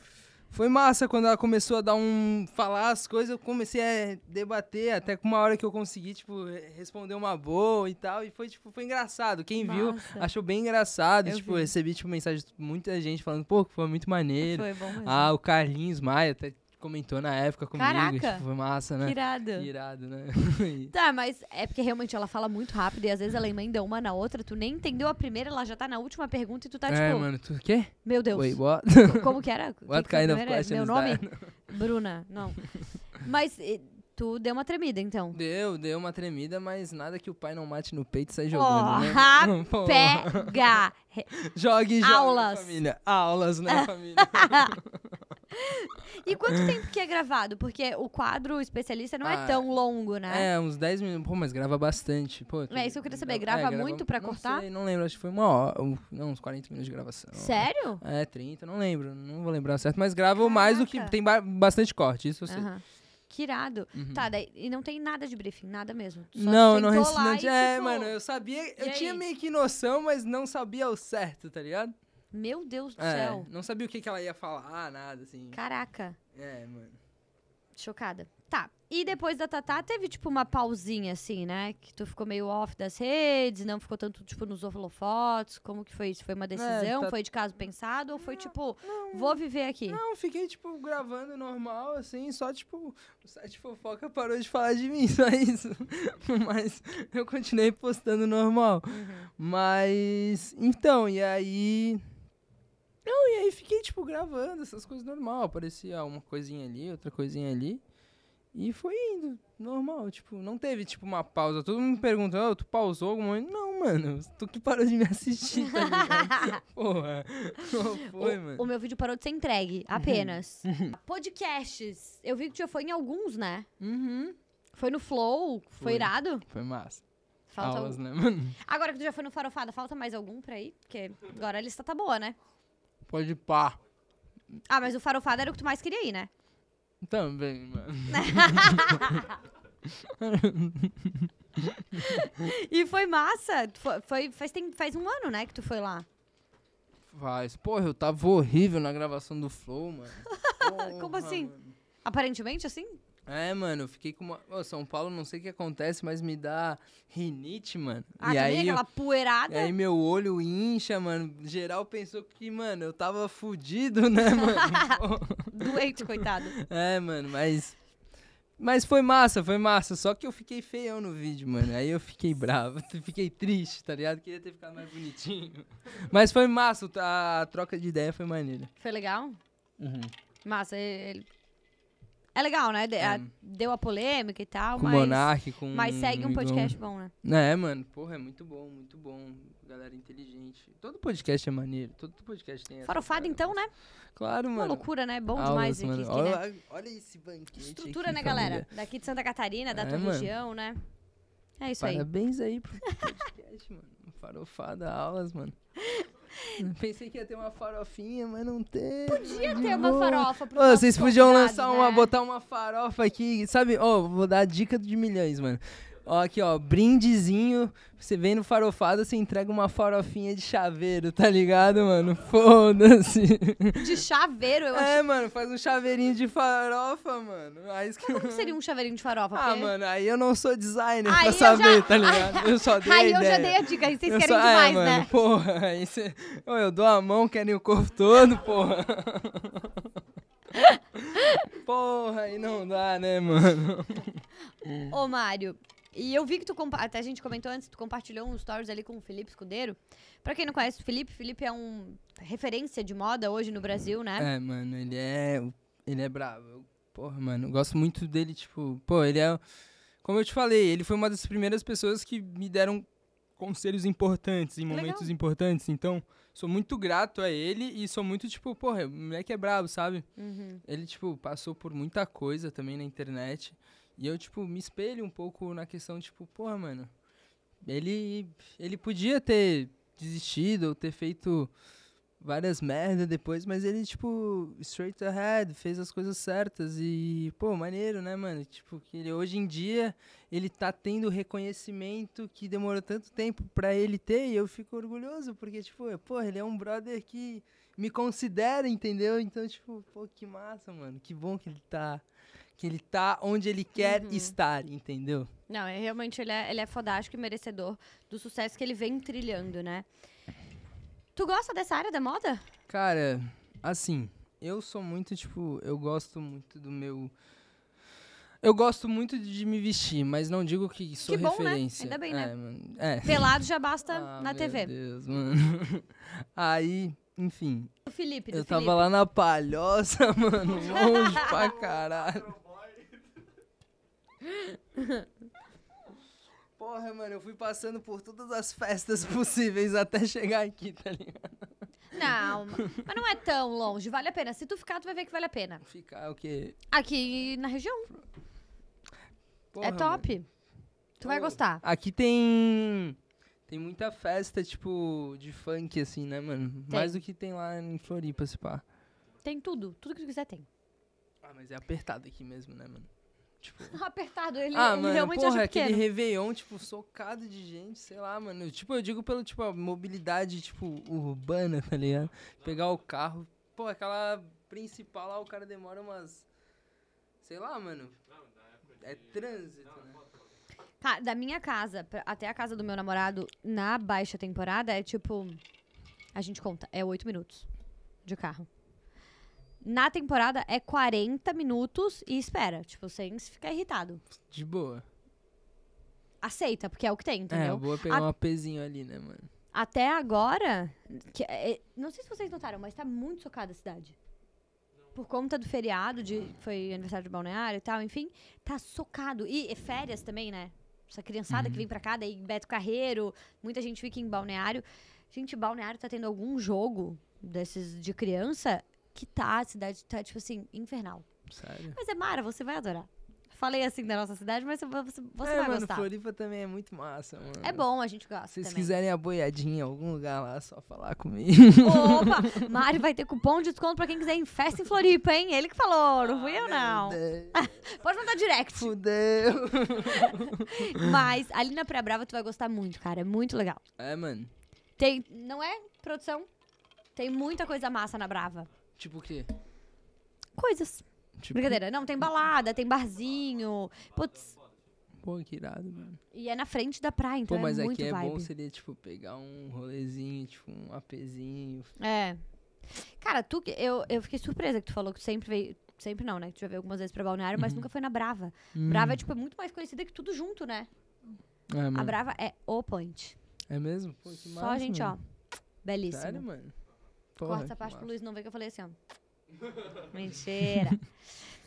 foi massa quando ela começou a dar um. falar as coisas, eu comecei a debater, até com uma hora que eu consegui, tipo, responder uma boa e tal. E foi, tipo, foi engraçado. Quem massa. viu, achou bem engraçado. Eu tipo, vi. recebi, tipo, mensagem de muita gente falando, pô, foi muito maneiro. Foi bom mesmo. Ah, o Carlinhos Maia, até comentou na época comigo. Caraca, tipo, foi massa, né? Irado. Irado, né? tá, mas é porque realmente ela fala muito rápido e às vezes ela emenda uma na outra, tu nem entendeu a primeira, ela já tá na última pergunta e tu tá é, tipo. É, mano, tu quê? Meu Deus. what? Como que era? What que kind of question Meu nome? Bruna, não. Mas tu deu uma tremida, então. Deu, deu uma tremida, mas nada que o pai não mate no peito e sai jogando, oh, né? Pega! Jogue, jogue, Aulas. família. Aulas, né, família? E quanto tempo que é gravado? Porque o quadro especialista não é ah, é tão longo, né? É, uns 10 minutos. Pô, mas grava bastante. Pô, é isso que eu queria saber. Grava, é, grava muito pra não cortar? Sei, não lembro. Acho que foi uma hora. Não, uns 40 minutos de gravação. Sério? É, 30. Não lembro. Não vou lembrar certo. Mas gravo Caraca. mais do que. Tem bastante corte, isso eu sei. Uh -huh. Que irado. Uhum. Tá, daí, e não tem nada de briefing, nada mesmo. Só não, não recebi. É, tipo... mano, eu sabia, e eu aí? tinha meio que noção, mas não sabia ao certo, tá ligado? Meu Deus do é, céu. Não sabia o que, que ela ia falar, nada, assim. Caraca. É, mano. Chocada. Tá. E depois da Tatá, teve, tipo, uma pausinha, assim, né? Que tu ficou meio off das redes, não ficou tanto, tipo, nos holofotes. Como que foi isso? Foi uma é, decisão? É, tá... Foi de caso pensado? Ou foi, não, tipo, não, vou viver aqui? Não, fiquei, tipo, gravando normal, assim, só, tipo, o site fofoca parou de falar de mim, só isso. Mas eu continuei postando normal. Uhum. Mas, então, e aí não, e aí fiquei, tipo, gravando essas coisas normal. Aparecia uma coisinha ali, outra coisinha ali. E foi indo, normal. Tipo, não teve, tipo, uma pausa. Todo mundo me perguntou oh, tu pausou algum momento? Não, mano, tu que parou de me assistir, tá Porra, qual foi, o, mano? O meu vídeo parou de ser entregue, apenas. Uhum. Podcasts. Eu vi que tu já foi em alguns, né? Uhum. Foi no Flow, foi, foi irado? Foi massa. Falta Aulas, né, mano? Agora que tu já foi no Farofada, falta mais algum pra ir? Porque agora a lista tá boa, né? Pode pá. Ah, mas o farofado era o que tu mais queria ir, né? Também, mano. e foi massa. Foi, faz, tem, faz um ano, né, que tu foi lá. Faz. Porra, eu tava horrível na gravação do Flow, mano. Porra, Como assim? Mano. Aparentemente assim? É, mano, eu fiquei com uma. Ô, São Paulo, não sei o que acontece, mas me dá rinite, mano. Ah, e aí, aquela poeirada. E aí meu olho incha, mano. Geral pensou que, mano, eu tava fudido, né, mano? Doente, coitado. É, mano, mas. Mas foi massa, foi massa. Só que eu fiquei feião no vídeo, mano. Aí eu fiquei bravo, fiquei triste, tá ligado? Queria ter ficado mais bonitinho. Mas foi massa, a troca de ideia foi maneira. Foi legal? Uhum. Massa, ele é legal, né? De, é. A, deu a polêmica e tal, com mas... Monark, com mas segue um podcast bom, né? É, mano. Porra, é muito bom, muito bom. Galera inteligente. Todo podcast é maneiro. Todo podcast tem... Farofado, então, né? Claro, mano. Uma loucura, né? Bom Aulas, demais mano. aqui, olha, né? Olha esse banquete Estrutura, aqui, né, família? galera? Daqui de Santa Catarina, da é, tua mano. região, né? É isso Parabéns aí. Parabéns aí pro podcast, mano. Farofada Aulas, mano. Pensei que ia ter uma farofinha, mas não tem. Podia ter uma farofa pro Ô, Vocês podiam lançar né? uma, botar uma farofa aqui, sabe? Ó, oh, vou dar a dica de milhões, mano. Ó, aqui, ó, brindezinho. Você vem no farofado, você entrega uma farofinha de chaveiro, tá ligado, mano? Foda-se. De chaveiro, eu é, acho. É, mano, faz um chaveirinho de farofa, mano. Aí que... Como seria um chaveirinho de farofa? Ah, mano, aí eu não sou designer aí pra saber, já... tá ligado? Eu só dei. Aí ideia. eu já dei a dica, aí vocês eu querem só... demais, é, mano, né? Porra, aí você. Ô, eu dou a mão, querem o corpo todo, porra. Porra, aí não dá, né, mano? Ô, Mário, e eu vi que tu até a gente comentou antes, tu compartilhou uns stories ali com o Felipe Escudeiro. Pra quem não conhece o Felipe, Felipe é um referência de moda hoje no Brasil, né? É, mano, ele é ele é bravo. porra, mano, eu gosto muito dele, tipo, pô, ele é como eu te falei, ele foi uma das primeiras pessoas que me deram conselhos importantes em momentos Legal. importantes, então sou muito grato a ele e sou muito tipo, porra, o moleque é brabo, sabe? Uhum. Ele tipo passou por muita coisa também na internet. E eu, tipo, me espelho um pouco na questão, tipo, porra, mano, ele, ele podia ter desistido ou ter feito várias merdas depois, mas ele, tipo, straight ahead, fez as coisas certas e, pô, maneiro, né, mano? Tipo, que ele, hoje em dia ele tá tendo reconhecimento que demorou tanto tempo pra ele ter e eu fico orgulhoso, porque, tipo, pô, ele é um brother que me considera, entendeu? Então, tipo, pô, que massa, mano, que bom que ele tá, que ele tá onde ele quer uhum. estar, entendeu? Não, é, realmente ele é, ele é fodástico e merecedor do sucesso que ele vem trilhando, né? Tu gosta dessa área da moda? Cara, assim, eu sou muito, tipo, eu gosto muito do meu. Eu gosto muito de me vestir, mas não digo que sou que bom, referência. Né? Ainda bem, né? É, é. Pelado já basta ah, na TV. Meu Deus, mano. Aí, enfim. O Felipe, do Eu Felipe. tava lá na palhoça, mano, longe pra caralho. Porra, mano, eu fui passando por todas as festas possíveis até chegar aqui, tá ligado? Não, mas não é tão longe. Vale a pena. Se tu ficar, tu vai ver que vale a pena. Ficar o quê? Aqui na região. Porra, é top. Mano. Tu vai gostar. Aqui tem. Tem muita festa, tipo, de funk, assim, né, mano? Tem. Mais do que tem lá em Floripa, se pá. Tem tudo. Tudo que tu quiser tem. Ah, mas é apertado aqui mesmo, né, mano? Tipo... Apertado, ele, ah, ele mano, realmente porra, aquele Réveillon, tipo, socado de gente, sei lá, mano. Tipo, eu digo pela, tipo, mobilidade, tipo, urbana, tá ligado? Pegar o carro. Pô, aquela principal lá, o cara demora umas... Sei lá, mano. É trânsito, né? Tá, da minha casa até a casa do meu namorado na baixa temporada é tipo... A gente conta, é oito minutos de carro na temporada é 40 minutos e espera. Tipo, sem ficar irritado. De boa. Aceita, porque é o que tem, é, entendeu? É, boa pegar A... um apezinho ali, né, mano? Até agora, que, é, é, não sei se vocês notaram, mas tá muito socada a cidade. Por conta do feriado, de, foi aniversário de balneário e tal, enfim, tá socado. E, e férias também, né? Essa criançada uhum. que vem pra cá, daí Beto Carreiro, muita gente fica em balneário. Gente, balneário tá tendo algum jogo desses de criança, que tá, a cidade tá, tipo assim, infernal. Sério? Mas é Mara, você vai adorar. Falei assim da nossa cidade, mas você, você é, vai mano, gostar. Floripa também é muito massa, mano. É bom, a gente gosta. Se vocês também. quiserem a boiadinha em algum lugar lá, é só falar comigo. Opa! Mário vai ter cupom de desconto pra quem quiser em festa em Floripa, hein? Ele que falou, não fui eu, não. Pode mandar direct. Fudeu. mas ali na Praia Brava tu vai gostar muito, cara. É muito legal. É, mano. Tem, não é, produção? Tem muita coisa massa na Brava. Tipo o quê? Coisas. Tipo... Brincadeira. Não, tem balada, tem barzinho. Putz. Pô, que irado, mano. E é na frente da praia, então Pô, mas é, é muito aqui é vibe. bom seria, tipo, pegar um rolezinho, tipo, um apezinho. É. Cara, tu, eu, eu fiquei surpresa que tu falou que sempre veio, sempre não, né? Que tu já veio algumas vezes pra Balneário, mas uhum. nunca foi na Brava. Uhum. Brava, é, tipo, é muito mais conhecida que tudo junto, né? É, a Brava é o point. É mesmo? Pô, que Só a gente, mano. ó. Belíssimo. Sério, mano? Porra, Corta essa parte pro Luiz não ver que eu falei assim, ó. Mentira.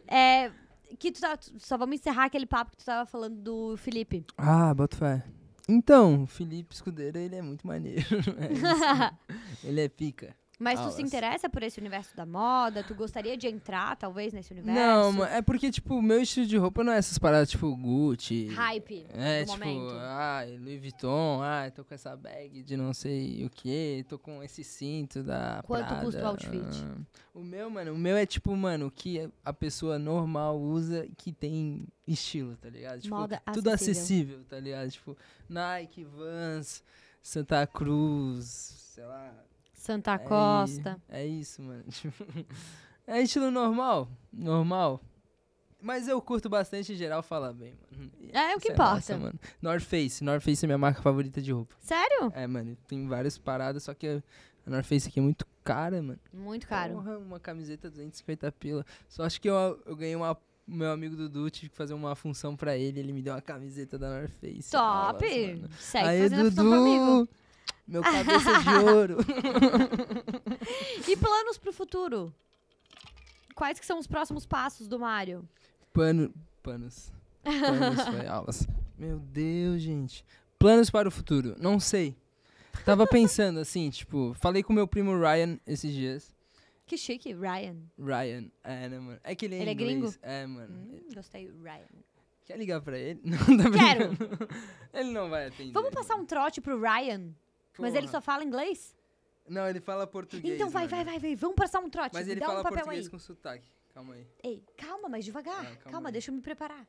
é, que tu tá. só vamos encerrar aquele papo que tu tava falando do Felipe. Ah, boto fé. Então, o Felipe Escudeiro, ele é muito maneiro. É ele é pica. Mas aulas. tu se interessa por esse universo da moda? Tu gostaria de entrar, talvez, nesse universo? Não, é porque, tipo, meu estilo de roupa não é essas paradas, tipo, Gucci. Hype. É, tipo, ah, ai, Louis Vuitton, ai, tô com essa bag de não sei o que, tô com esse cinto da Quanto Prada. custa o outfit? O meu, mano, o meu é, tipo, mano, o que a pessoa normal usa que tem estilo, tá ligado? Tipo, moda tudo acessível, tá ligado? Tipo, Nike, Vans, Santa Cruz, sei lá Santa é Costa. É, isso, mano. é estilo normal, normal. Mas eu curto bastante em geral falar bem, mano. É, é o que é importa. Nossa, mano. North Face. North Face é minha marca favorita de roupa. Sério? É, mano. Tem várias paradas, só que a North Face aqui é muito cara, mano. Muito caro. Porra, uma camiseta 250 pila. Só acho que eu, eu ganhei uma. Meu amigo Dudu, tive que fazer uma função pra ele. Ele me deu uma camiseta da North Face. Top! Nossa, Segue Aí, fazendo Dudu, a função pro amigo. Meu cabeça é de ouro. e planos pro futuro? Quais que são os próximos passos do Mário? Pano, panos. Planos foi aulas. Meu Deus, gente. Planos para o futuro? Não sei. Tava pensando assim, tipo, falei com meu primo Ryan esses dias. Que chique, Ryan. Ryan, é, né, mano? É que ele é, ele é gringo? É, mano. Hum, gostei, Ryan. Quer ligar pra ele? Não, tá Quero. ele não vai atender. Vamos passar um trote pro Ryan? Porra. Mas ele só fala inglês? Não, ele fala português. Então vai, mano. vai, vai, Vamos passar um trote. Mas ele Dá fala um papel português aí. com sotaque. Calma aí. Ei, calma, mas devagar. calma, calma deixa eu me preparar.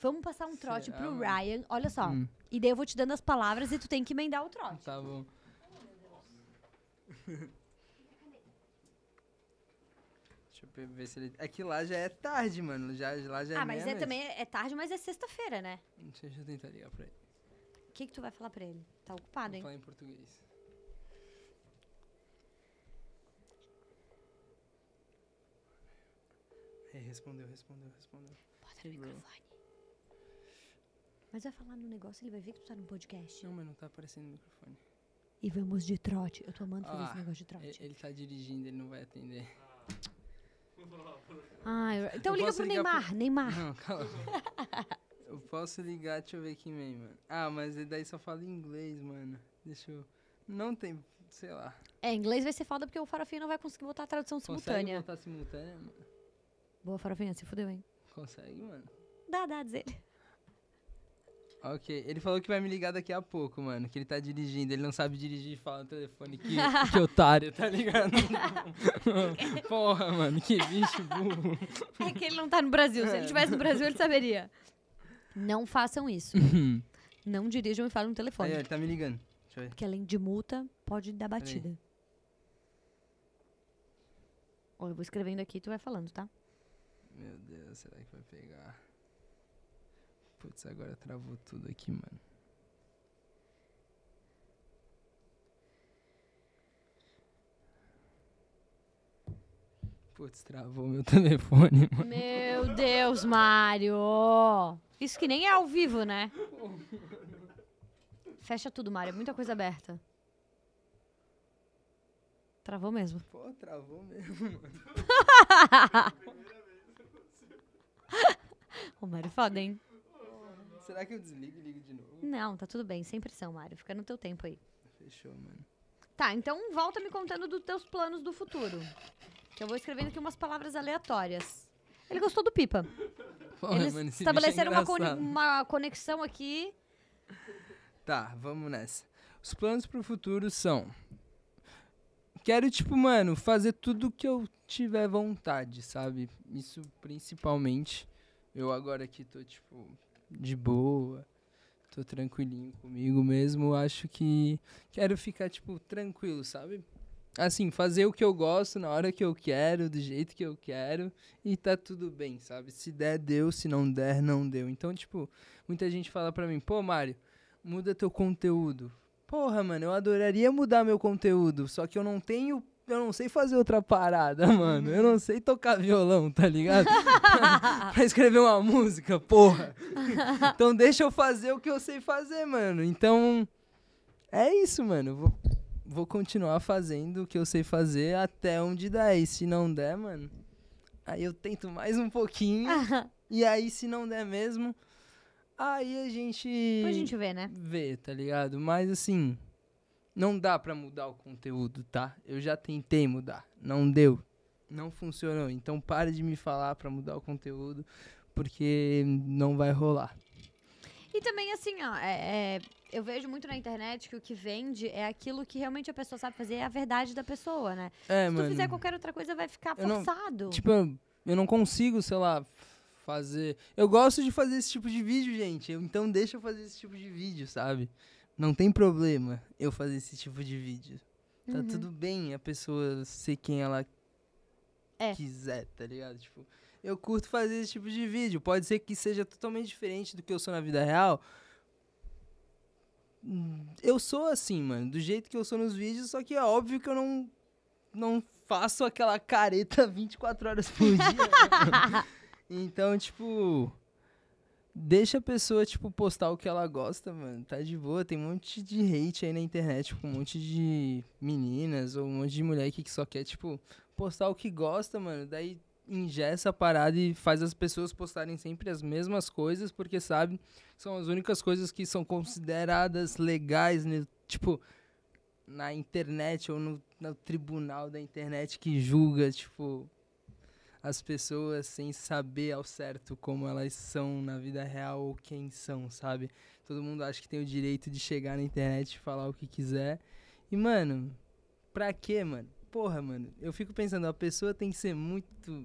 Vamos passar um trote Será, pro Ryan. Olha só. Hum. E daí eu vou te dando as palavras e tu tem que emendar o trote. Tá bom. Deixa eu ver se ele. É que lá já é tarde, mano. Já, lá já ah, é Ah, mas é também é tarde, mas é sexta-feira, né? Deixa eu tentar ligar pra ele que, que tu vai falar pra ele? Tá ocupado, Vou hein? falar em português. É, respondeu, respondeu, respondeu. Bota no Bro. microfone. Mas vai falar no negócio, ele vai ver que tu tá no podcast. Não, mas não tá aparecendo no microfone. E vamos de trote. Eu tô amando fazer Ah, esse negócio de trote. Ele, ele tá dirigindo, ele não vai atender. Ah, então liga pro Neymar. Neymar. Não, calma. Eu posso ligar, deixa eu ver aqui mesmo, mano. Ah, mas ele daí só fala inglês, mano. Deixa eu. Não tem, sei lá. É, inglês vai ser foda porque o Farofinha não vai conseguir botar a tradução Consegue simultânea. botar simultânea, mano? Boa, Farofinha, se fudeu, hein? Consegue, mano. Dá, dá, diz ele. Ok, ele falou que vai me ligar daqui a pouco, mano. Que ele tá dirigindo, ele não sabe dirigir e fala no telefone que, que otário, tá ligado? Porra, mano, que bicho burro. É que ele não tá no Brasil. Se ele tivesse no Brasil, ele saberia. Não façam isso. Uhum. Não dirijam e falem no telefone. Aí, ele tá me ligando. Deixa eu ver. Que além de multa, pode dar batida. Ó, eu vou escrevendo aqui e tu vai falando, tá? Meu Deus, será que vai pegar? Putz, agora travou tudo aqui, mano. Putz, travou meu telefone. Mano. Meu Deus, Mário! Isso que nem é ao vivo, né? Fecha tudo, Mário. É muita coisa aberta. Travou mesmo. Pô, travou mesmo, mano. Ô, Mário, foda, hein? Será que eu desligo e ligo de novo? Não, tá tudo bem. Sem pressão, Mário. Fica no teu tempo aí. Fechou, mano. Tá, então volta me contando dos teus planos do futuro. Que eu vou escrevendo aqui umas palavras aleatórias. Ele gostou do Pipa. Pô, Eles mano, estabeleceram é uma, con uma conexão aqui. Tá, vamos nessa. Os planos pro futuro são. Quero, tipo, mano, fazer tudo que eu tiver vontade, sabe? Isso principalmente. Eu agora que tô, tipo, de boa, tô tranquilinho comigo mesmo. Acho que quero ficar, tipo, tranquilo, sabe? assim, fazer o que eu gosto na hora que eu quero, do jeito que eu quero, e tá tudo bem, sabe? Se der, deu, se não der, não deu. Então, tipo, muita gente fala pra mim, pô, Mário, muda teu conteúdo. Porra, mano, eu adoraria mudar meu conteúdo, só que eu não tenho. Eu não sei fazer outra parada, mano. Eu não sei tocar violão, tá ligado? pra escrever uma música, porra. então deixa eu fazer o que eu sei fazer, mano. Então. É isso, mano. Vou vou continuar fazendo o que eu sei fazer até onde der. E se não der, mano, aí eu tento mais um pouquinho. e aí, se não der mesmo, aí a gente. Depois a gente vê, né? Vê, tá ligado? Mas assim, não dá pra mudar o conteúdo, tá? Eu já tentei mudar, não deu. Não funcionou. Então pare de me falar pra mudar o conteúdo, porque não vai rolar. E também, assim, ó, é, é, eu vejo muito na internet que o que vende é aquilo que realmente a pessoa sabe fazer, é a verdade da pessoa, né? É, Se tu fizer qualquer outra coisa, vai ficar eu não- forçado. Tipo, eu- não consigo, sei lá, fazer. Eu gosto de fazer esse tipo de vídeo, gente. Então deixa eu fazer esse tipo de vídeo, sabe? Não tem problema eu fazer esse tipo de vídeo. Tá uhum. tudo bem a pessoa ser quem ela É. quiser, tá ligado? Tipo, eu curto fazer esse tipo de vídeo. Pode ser que seja totalmente diferente do que eu sou na vida real. Hum, eu sou assim, mano, do jeito que eu sou nos vídeos, só que é óbvio que eu não, não faço aquela careta 24 horas por dia. Né, então, tipo, deixa a pessoa, tipo, postar o que ela gosta, mano. Tá de boa. Tem um monte de hate aí na internet, tipo, um monte de meninas ou um monte de mulher que só quer, tipo, postar o que gosta, mano. Daí ingessa a parada e faz as pessoas postarem sempre as mesmas coisas, porque sabe, são as únicas coisas que são consideradas legais, né? tipo, na internet ou no, no tribunal da internet que julga, tipo, as pessoas sem saber ao certo como elas são na vida real ou quem são, sabe? Todo mundo acha que tem o direito de chegar na internet e falar o que quiser. E, mano, pra quê, mano? porra, mano, eu fico pensando, a pessoa tem que ser muito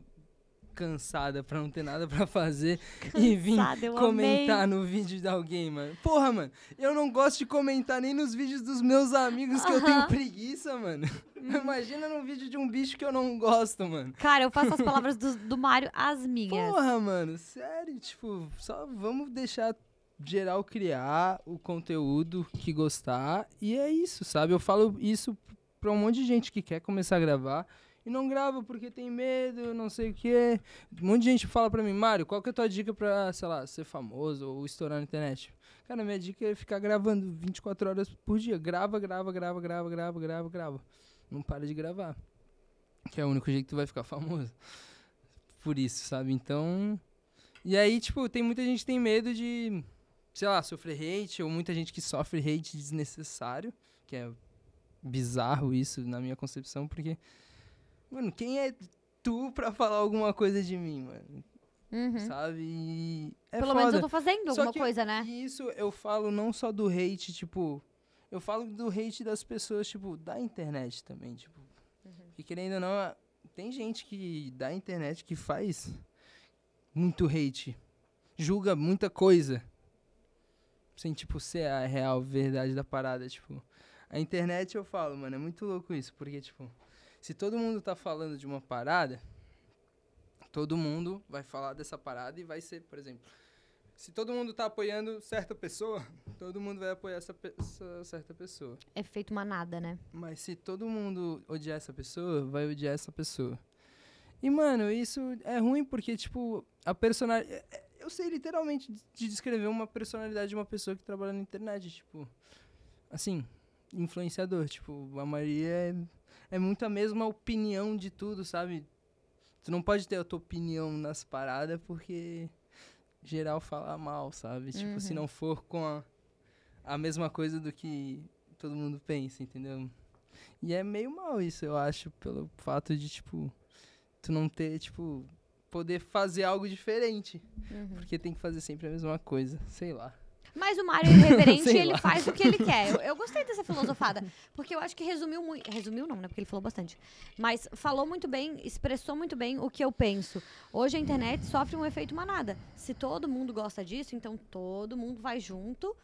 cansada pra não ter nada pra fazer cansada, e vir comentar amei. no vídeo de alguém, mano. Porra, mano, eu não gosto de comentar nem nos vídeos dos meus amigos que uh -huh. eu tenho preguiça, mano. Hum. Imagina num vídeo de um bicho que eu não gosto, mano. Cara, eu faço as palavras do, do Mário as minhas. Porra, mano, sério, tipo, só vamos deixar geral criar o conteúdo que gostar e é isso, sabe? Eu falo isso para um monte de gente que quer começar a gravar e não grava porque tem medo, não sei o quê. Um monte de gente fala pra mim, Mário, qual que é a tua dica pra, sei lá, ser famoso ou estourar na internet? Cara, minha dica é ficar gravando 24 horas por dia. Grava, grava, grava, grava, grava, grava, grava. Não para de gravar. Que é o único jeito que tu vai ficar famoso. Por isso, sabe? Então. E aí, tipo, tem muita gente que tem medo de, sei lá, sofrer hate, ou muita gente que sofre hate desnecessário, que é bizarro isso na minha concepção, porque, mano, quem é tu pra falar alguma coisa de mim, mano? Uhum. Sabe? E é Pelo foda. menos eu tô fazendo alguma coisa, né? Isso eu falo não só do hate, tipo. Eu falo do hate das pessoas, tipo, da internet também, tipo. Uhum. E querendo ou não, tem gente que da internet que faz muito hate. Julga muita coisa. Sem, tipo, ser a real verdade da parada, tipo. A internet, eu falo, mano, é muito louco isso, porque, tipo, se todo mundo tá falando de uma parada, todo mundo vai falar dessa parada e vai ser, por exemplo, se todo mundo tá apoiando certa pessoa, todo mundo vai apoiar essa, pe essa certa pessoa. É feito manada, né? Mas se todo mundo odiar essa pessoa, vai odiar essa pessoa. E, mano, isso é ruim porque, tipo, a personalidade. É, é, eu sei literalmente de descrever uma personalidade de uma pessoa que trabalha na internet. Tipo, assim, influenciador. Tipo, a maioria é, é muito a mesma opinião de tudo, sabe? Tu não pode ter a tua opinião nas paradas porque geral fala mal, sabe? Tipo, uhum. se não for com a, a mesma coisa do que todo mundo pensa, entendeu? E é meio mal isso, eu acho, pelo fato de, tipo, tu não ter, tipo, poder fazer algo diferente. Uhum. Porque tem que fazer sempre a mesma coisa, sei lá. Mas o Mário Irreverente, ele é faz o que ele quer. Eu, eu, gostei dessa filosofada, porque eu acho que resumiu muito. Resumiu não, né? Porque ele falou bastante. Mas falou muito bem, expressou muito bem o que eu penso. Hoje a internet sofre um efeito manada. Se todo mundo gosta disso, então todo mundo vai junto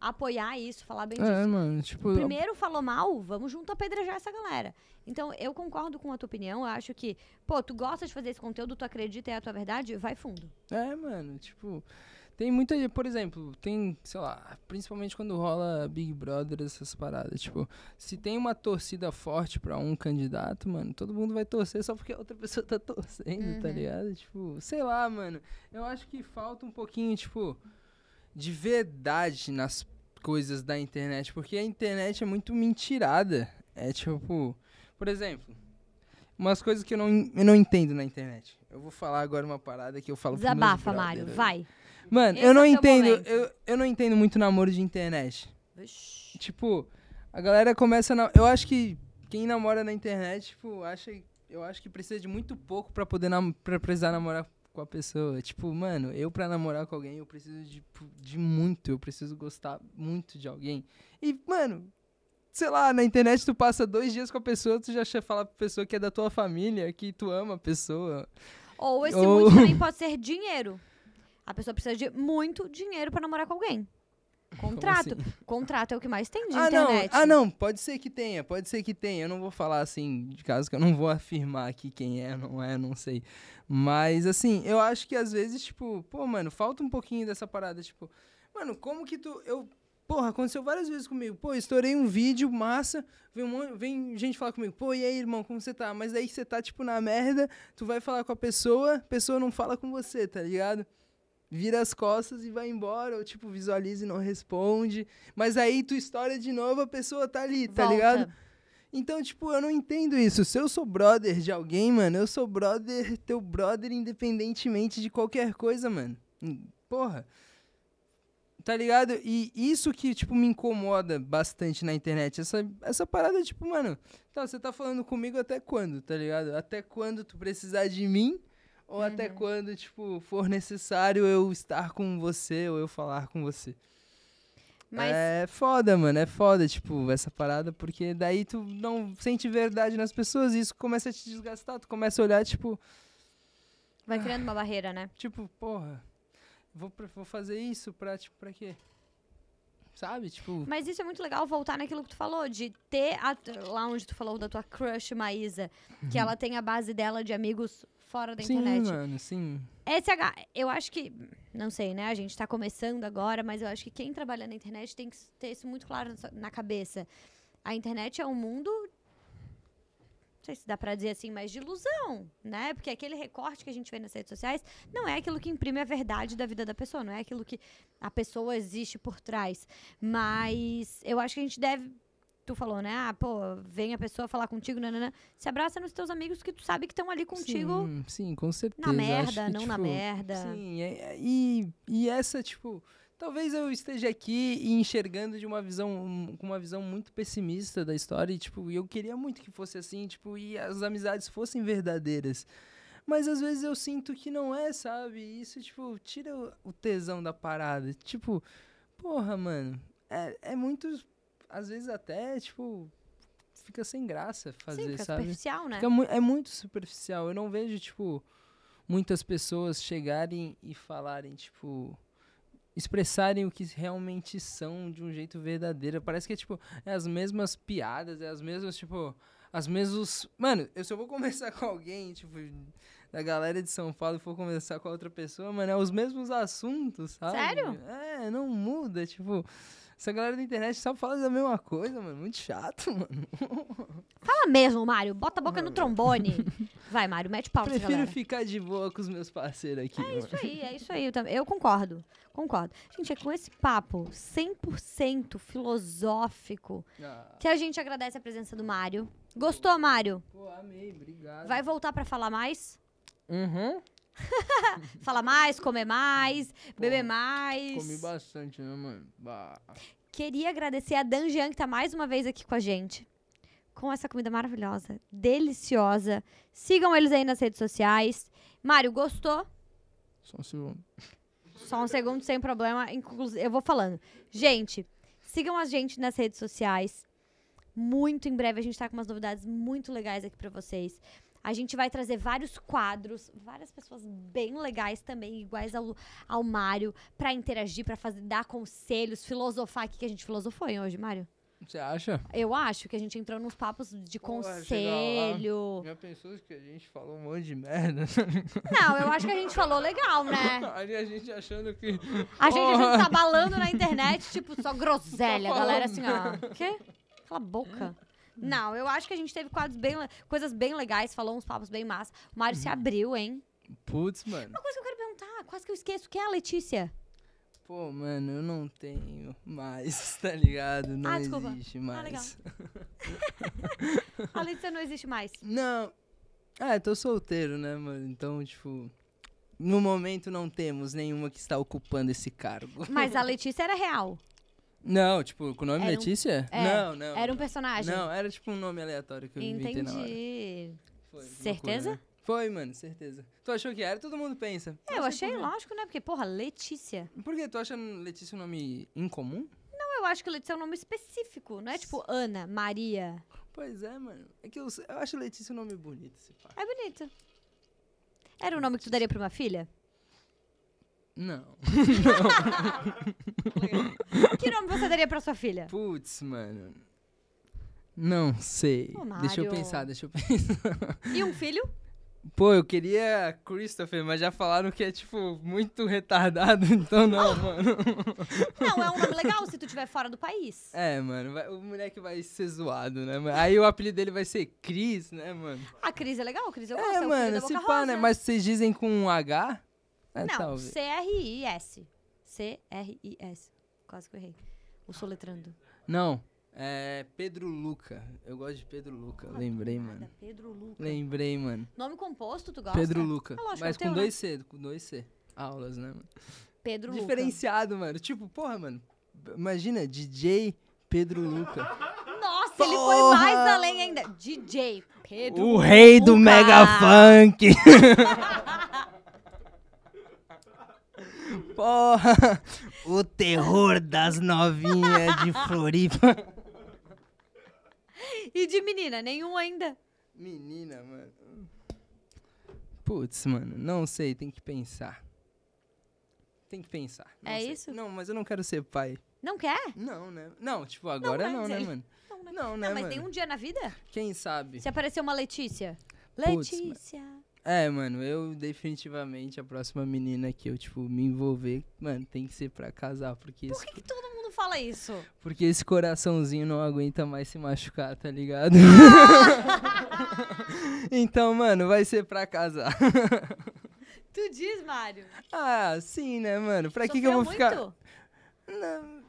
apoiar isso, falar bem é, disso. Mano, tipo, primeiro falou mal, vamos junto apedrejar essa galera. Então, eu concordo com a tua opinião, eu acho que, pô, tu gosta de fazer esse conteúdo, tu acredita é a tua verdade, vai fundo. É, mano, tipo, tem muita, por exemplo, tem, sei lá, principalmente quando rola Big Brother, essas paradas. Tipo, se tem uma torcida forte pra um candidato, mano, todo mundo vai torcer só porque a outra pessoa tá torcendo, tá uhum. tá ligado? Tipo, sei lá, mano. Eu acho que falta um pouquinho, tipo, de verdade nas coisas da internet, porque a internet é muito mentirada. É tipo, por exemplo, umas coisas que eu não, eu não entendo na internet. Eu vou falar agora uma parada que eu falo Desabafa, pro Mário, né? vai. Mano, Esse eu não é entendo. Eu, eu não entendo muito namoro de internet. Tipo, a galera começa na. Eu acho que quem namora na internet, tipo, acha. Eu acho que precisa de muito pouco pra poder nam pra precisar namorar com a pessoa. Tipo, mano, eu pra namorar com alguém, eu preciso de, tipo, de muito. Eu preciso gostar muito de alguém. E, mano, sei lá, na internet tu passa dois dias com a pessoa, tu já fala pra pessoa que é da tua família, que tu ama a pessoa. Ou esse Ou... muito também pode ser dinheiro. A pessoa precisa de muito dinheiro para namorar com alguém. Contrato. Assim? Contrato é o que mais tem de ah, internet. Não. Ah, não, pode ser que tenha, pode ser que tenha. Eu não vou falar assim, de caso que eu não vou afirmar aqui quem é, não é, não sei. Mas, assim, eu acho que às vezes, tipo, pô, mano, falta um pouquinho dessa parada. Tipo, mano, como que tu. Eu, porra, aconteceu várias vezes comigo. Pô, estourei um vídeo, massa. Vem, um, vem gente falar comigo, pô, e aí, irmão, como você tá? Mas aí você tá, tipo, na merda, tu vai falar com a pessoa, a pessoa não fala com você, tá ligado? vira as costas e vai embora, ou tipo, visualiza e não responde. Mas aí tu história de novo, a pessoa tá ali, tá Volta. tá ligado? Então, tipo, eu não entendo isso. Se eu sou brother de alguém, mano, eu sou brother, teu brother, independentemente de qualquer coisa, mano. Porra. Tá ligado? E isso que, tipo, me incomoda bastante na internet. Essa, essa parada, tipo, mano, tá, você tá falando comigo até quando, tá ligado? Até quando tu precisar de mim ou uhum. até quando, tipo, for necessário eu estar com você ou eu falar com você. Mas... É foda, mano, é foda, tipo, essa parada, porque daí tu não sente verdade nas pessoas e isso começa a te desgastar, tu começa a olhar, tipo... Vai ah. criando ah, uma barreira, né? Tipo, porra, vou, vou fazer isso pra, tipo, pra quê? sabe? Tipo... Mas isso é muito legal voltar naquilo que tu falou, de ter a, lá onde tu falou da tua crush Maísa, que uhum. ela tem a base dela de amigos fora da sim, internet. Sim, mano, sim. É SH, eu acho que, não sei, né? A gente tá começando agora, mas eu acho que quem trabalha na internet tem que ter isso muito claro na cabeça. A internet é um mundo não sei se dá para dizer assim, mas de ilusão, né? Porque aquele recorte que a gente vê nas redes sociais não é aquilo que imprime a verdade da vida da pessoa, não é aquilo que a pessoa existe por trás. Mas eu acho que a gente deve tu falou, né? Ah, pô, vem a pessoa falar contigo, nanana. Se abraça nos teus amigos que tu sabe que estão ali contigo. Sim, sim, com certeza. Na merda, que, não tipo, na merda. Sim, é, é, e, e essa, tipo. Talvez eu esteja aqui enxergando de uma visão, com uma visão muito pessimista da história, e, tipo, eu queria muito que fosse assim, tipo, e as amizades fossem verdadeiras. Mas às vezes eu sinto que não é, sabe? isso, tipo, tira o tesão da parada. Tipo, porra, mano, é, é muito às vezes até, tipo, fica sem graça fazer, Sim, fica sabe? superficial, né? Mu é muito superficial. Eu não vejo, tipo, muitas pessoas chegarem e falarem, tipo, expressarem o que realmente são de um jeito verdadeiro. Parece que é, tipo, é as mesmas piadas, é as mesmas, tipo, as mesmas... Mano, eu se eu vou conversar com alguém, tipo, da galera de São Paulo e for conversar com outra pessoa, mano, é os mesmos assuntos, sabe? Sério? É, não muda, tipo... Essa galera da internet só fala da mesma coisa, mano. Muito chato, mano. Fala mesmo, Mário. Bota a boca no ah, trombone. Vai, Mário, mete pau Prefiro galera. ficar de boa com os meus parceiros aqui. É mano. isso aí, é isso aí. Eu, também. eu concordo. Concordo. Gente, é com esse papo 100% filosófico ah. que a gente agradece a presença do Mário. Gostou, Mário? Pô, amei. Obrigado. Vai voltar para falar mais? Uhum. Fala mais, comer mais, Pô, beber mais. Comi bastante, né, mano? Bah. Queria agradecer a Dan Jean, que tá mais uma vez aqui com a gente. Com essa comida maravilhosa, deliciosa. Sigam eles aí nas redes sociais. Mário, gostou? Só um segundo. Só um segundo, sem problema. Eu vou falando. Gente, sigam a gente nas redes sociais. Muito em breve a gente tá com umas novidades muito legais aqui para vocês. A gente vai trazer vários quadros, várias pessoas bem legais também, iguais ao, ao Mário, para interagir, para dar conselhos, filosofar aqui, que a gente filosofou hein, hoje, Mário. Você acha? Eu acho que a gente entrou nos papos de Pô, conselho. Lá, já pensou que a gente falou um monte de merda? Não, eu acho que a gente falou legal, né? Ali a gente achando que. A gente oh. tá balando na internet, tipo, só groselha, tá galera assim, ó. O quê? Cala a boca. Hum. Não, eu acho que a gente teve quadros bem, coisas bem legais, falou uns papos bem massa. O Mário se uhum. abriu, hein? Putz, mano. Uma coisa que eu quero perguntar, quase que eu esqueço, quem é a Letícia? Pô, mano, eu não tenho mais, tá ligado? Não ah, desculpa. existe mais. Ah, legal. a Letícia não existe mais. Não. Ah, eu tô solteiro, né, mano? Então, tipo, no momento não temos nenhuma que está ocupando esse cargo. Mas a Letícia era real. Não, tipo, com o nome era Letícia? Um... É, não, não. Era um personagem. Não, era tipo um nome aleatório que eu Entendi. Entendi. Certeza? Loucura, né? Foi, mano, certeza. Tu achou que era? Todo mundo pensa. É, eu, eu achei lógico, né? Porque, porra, Letícia. Por que? Tu acha Letícia um nome incomum? Não, eu acho que Letícia é um nome específico, não é tipo Ana, Maria. Pois é, mano. É que eu, eu acho Letícia um nome bonito, se pá. É bonito. Era o nome que tu daria pra uma filha? Não. não. que nome você daria pra sua filha? Putz, mano. Não sei. Ô, deixa eu pensar, deixa eu pensar. E um filho? Pô, eu queria Christopher, mas já falaram que é, tipo, muito retardado, então não, oh. mano. Não, é um nome legal se tu estiver fora do país. É, mano, vai, o moleque vai ser zoado, né? Aí o apelido dele vai ser Cris, né, mano? A Cris é legal, Cris eu é, gosto. É, é mano, se pá, né? Mas vocês dizem com um H? É, não, então, C-R-I-S. C-R-I-S. Quase que eu errei. O soletrando. Não. É Pedro Luca. Eu gosto de Pedro Luca. Ah, Lembrei, nada. mano. Pedro Luca. Lembrei, mano. Nome composto, tu gosta? Pedro Luca. Ah, lógico, Mas com dois C, com dois C. Aulas, né, mano? Pedro Diferenciado, Luca. Diferenciado, mano. Tipo, porra, mano. Imagina, DJ Pedro Luca. Nossa, porra! ele foi mais além ainda. DJ Pedro O rei do mega funk. Porra! O terror das novinhas de Floripa. E de menina, nenhum ainda. Menina, mano. Putz, mano, não sei, tem que pensar. Tem que pensar. Não é sei. isso? Não, mas eu não quero ser pai. Não quer? Não, né? Não, tipo, agora não, não né, é. mano? Não, né? Não, né, mas mano? tem um dia na vida? Quem sabe? Se aparecer uma Letícia. Putz, Letícia. Mano. É, mano, eu definitivamente a próxima menina que eu, tipo, me envolver, mano, tem que ser pra casar, porque... Por que, esse... que todo mundo fala isso? Porque esse coraçãozinho não aguenta mais se machucar, tá ligado? então, mano, vai ser pra casar. tu diz, Mário? Ah, sim, né, mano? Pra que que eu vou muito? ficar... Não...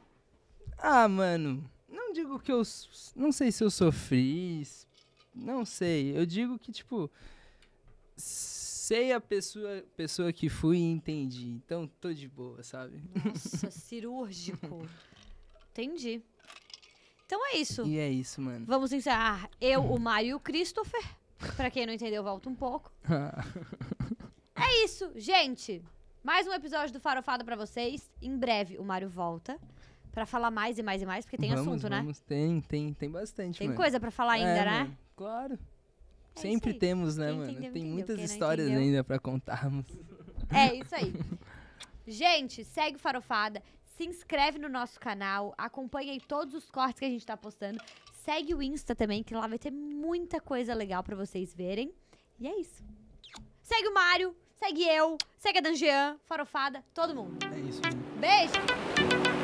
Ah, mano, não digo que eu... Não sei se eu sofri, não sei. Eu digo que, tipo sei a pessoa, pessoa que fui e entendi. Então, tô de boa, sabe? Nossa, cirúrgico. Entendi. Então é isso. E é isso, mano. Vamos encerrar. Eu, o Mário e o Christopher. Pra quem não entendeu, volta um pouco. é isso, gente. Mais um episódio do Farofada para vocês. Em breve o Mário volta para falar mais e mais e mais, porque tem vamos, assunto, né? vamos, né? Tem, tem, tem bastante. Tem mano. coisa para falar ainda, é, né? Mano, claro. É Sempre temos, né, mano? Entendeu, Tem muitas histórias entendeu. ainda para contarmos. É isso aí. Gente, segue o Farofada, se inscreve no nosso canal, acompanha aí todos os cortes que a gente tá postando. Segue o Insta também, que lá vai ter muita coisa legal para vocês verem. E é isso. Segue o Mário, segue eu, segue a Danjean, Farofada, todo mundo. É isso. Beijo!